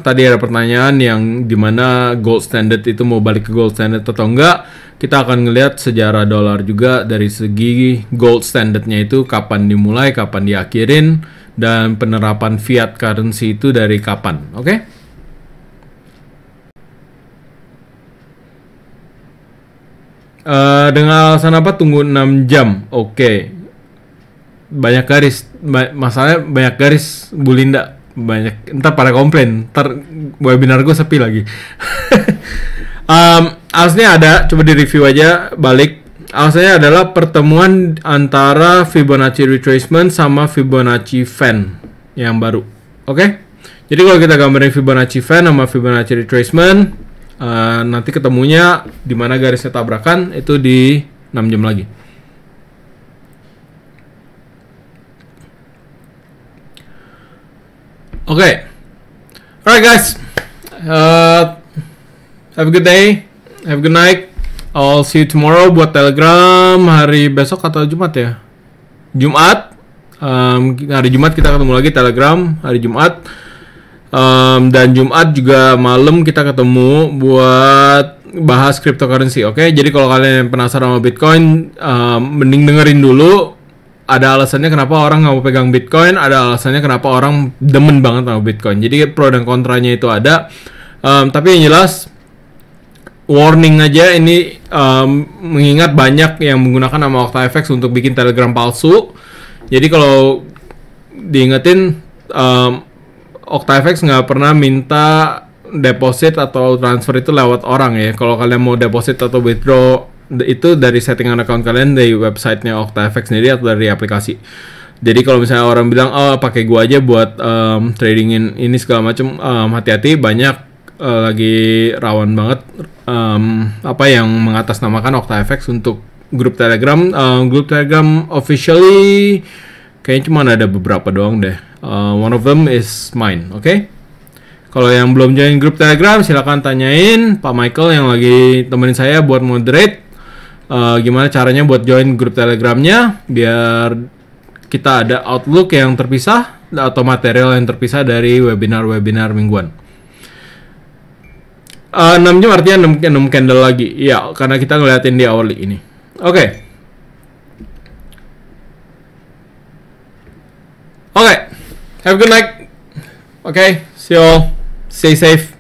tadi ada pertanyaan yang dimana gold standard itu mau balik ke gold standard atau enggak. Kita akan ngelihat sejarah dolar juga dari segi gold standardnya itu kapan dimulai, kapan diakhirin, dan penerapan fiat currency itu dari kapan. Oke? Okay? Uh, eh, dengan alasan apa tunggu 6 jam? Oke. Okay. Banyak garis. Ba masalahnya banyak garis, bulinda Linda banyak entar pada komplain ntar webinar gue sepi lagi um, alasnya ada coba di review aja balik alasnya adalah pertemuan antara Fibonacci retracement sama Fibonacci fan yang baru oke okay? jadi kalau kita gambarin Fibonacci fan sama Fibonacci retracement uh, nanti ketemunya di mana garisnya tabrakan itu di 6 jam lagi Okay. Alright, guys. Uh, have a good day. Have a good night. I'll see you tomorrow buat Telegram hari besok atau Jumat ya? Jumat. Um, hari Jumat kita ketemu lagi Telegram hari Jumat. Um, dan Jumat juga malam kita ketemu buat bahas cryptocurrency. Oke, okay? jadi kalau kalian penasaran sama Bitcoin, um, mending dengerin dulu ada alasannya kenapa orang nggak mau pegang Bitcoin, ada alasannya kenapa orang demen banget sama Bitcoin. Jadi pro dan kontranya itu ada. Um, tapi yang jelas warning aja ini um, mengingat banyak yang menggunakan nama OctaFX untuk bikin Telegram palsu. Jadi kalau diingetin um, OctaFX nggak pernah minta deposit atau transfer itu lewat orang ya. Kalau kalian mau deposit atau withdraw itu dari settingan account kalian dari websitenya OctaFX sendiri atau dari aplikasi. Jadi kalau misalnya orang bilang oh pakai gua aja buat um, tradingin ini segala macam um, hati-hati banyak uh, lagi rawan banget um, apa yang mengatasnamakan OctaFX untuk grup Telegram. um, grup Telegram officially kayaknya cuma ada beberapa doang deh. Uh, one of them is mine, oke? Okay? Kalau yang belum join grup Telegram silahkan tanyain Pak Michael yang lagi temenin saya buat moderate uh, gimana caranya buat join grup telegramnya biar kita ada outlook yang terpisah atau material yang terpisah dari webinar-webinar mingguan. Uh, eh, 6 jam artinya 6, 6 candle lagi. Ya, karena kita ngeliatin di hourly ini. Oke. Okay. Oke. Okay. Have a good night. Oke, okay, see you all. Stay safe.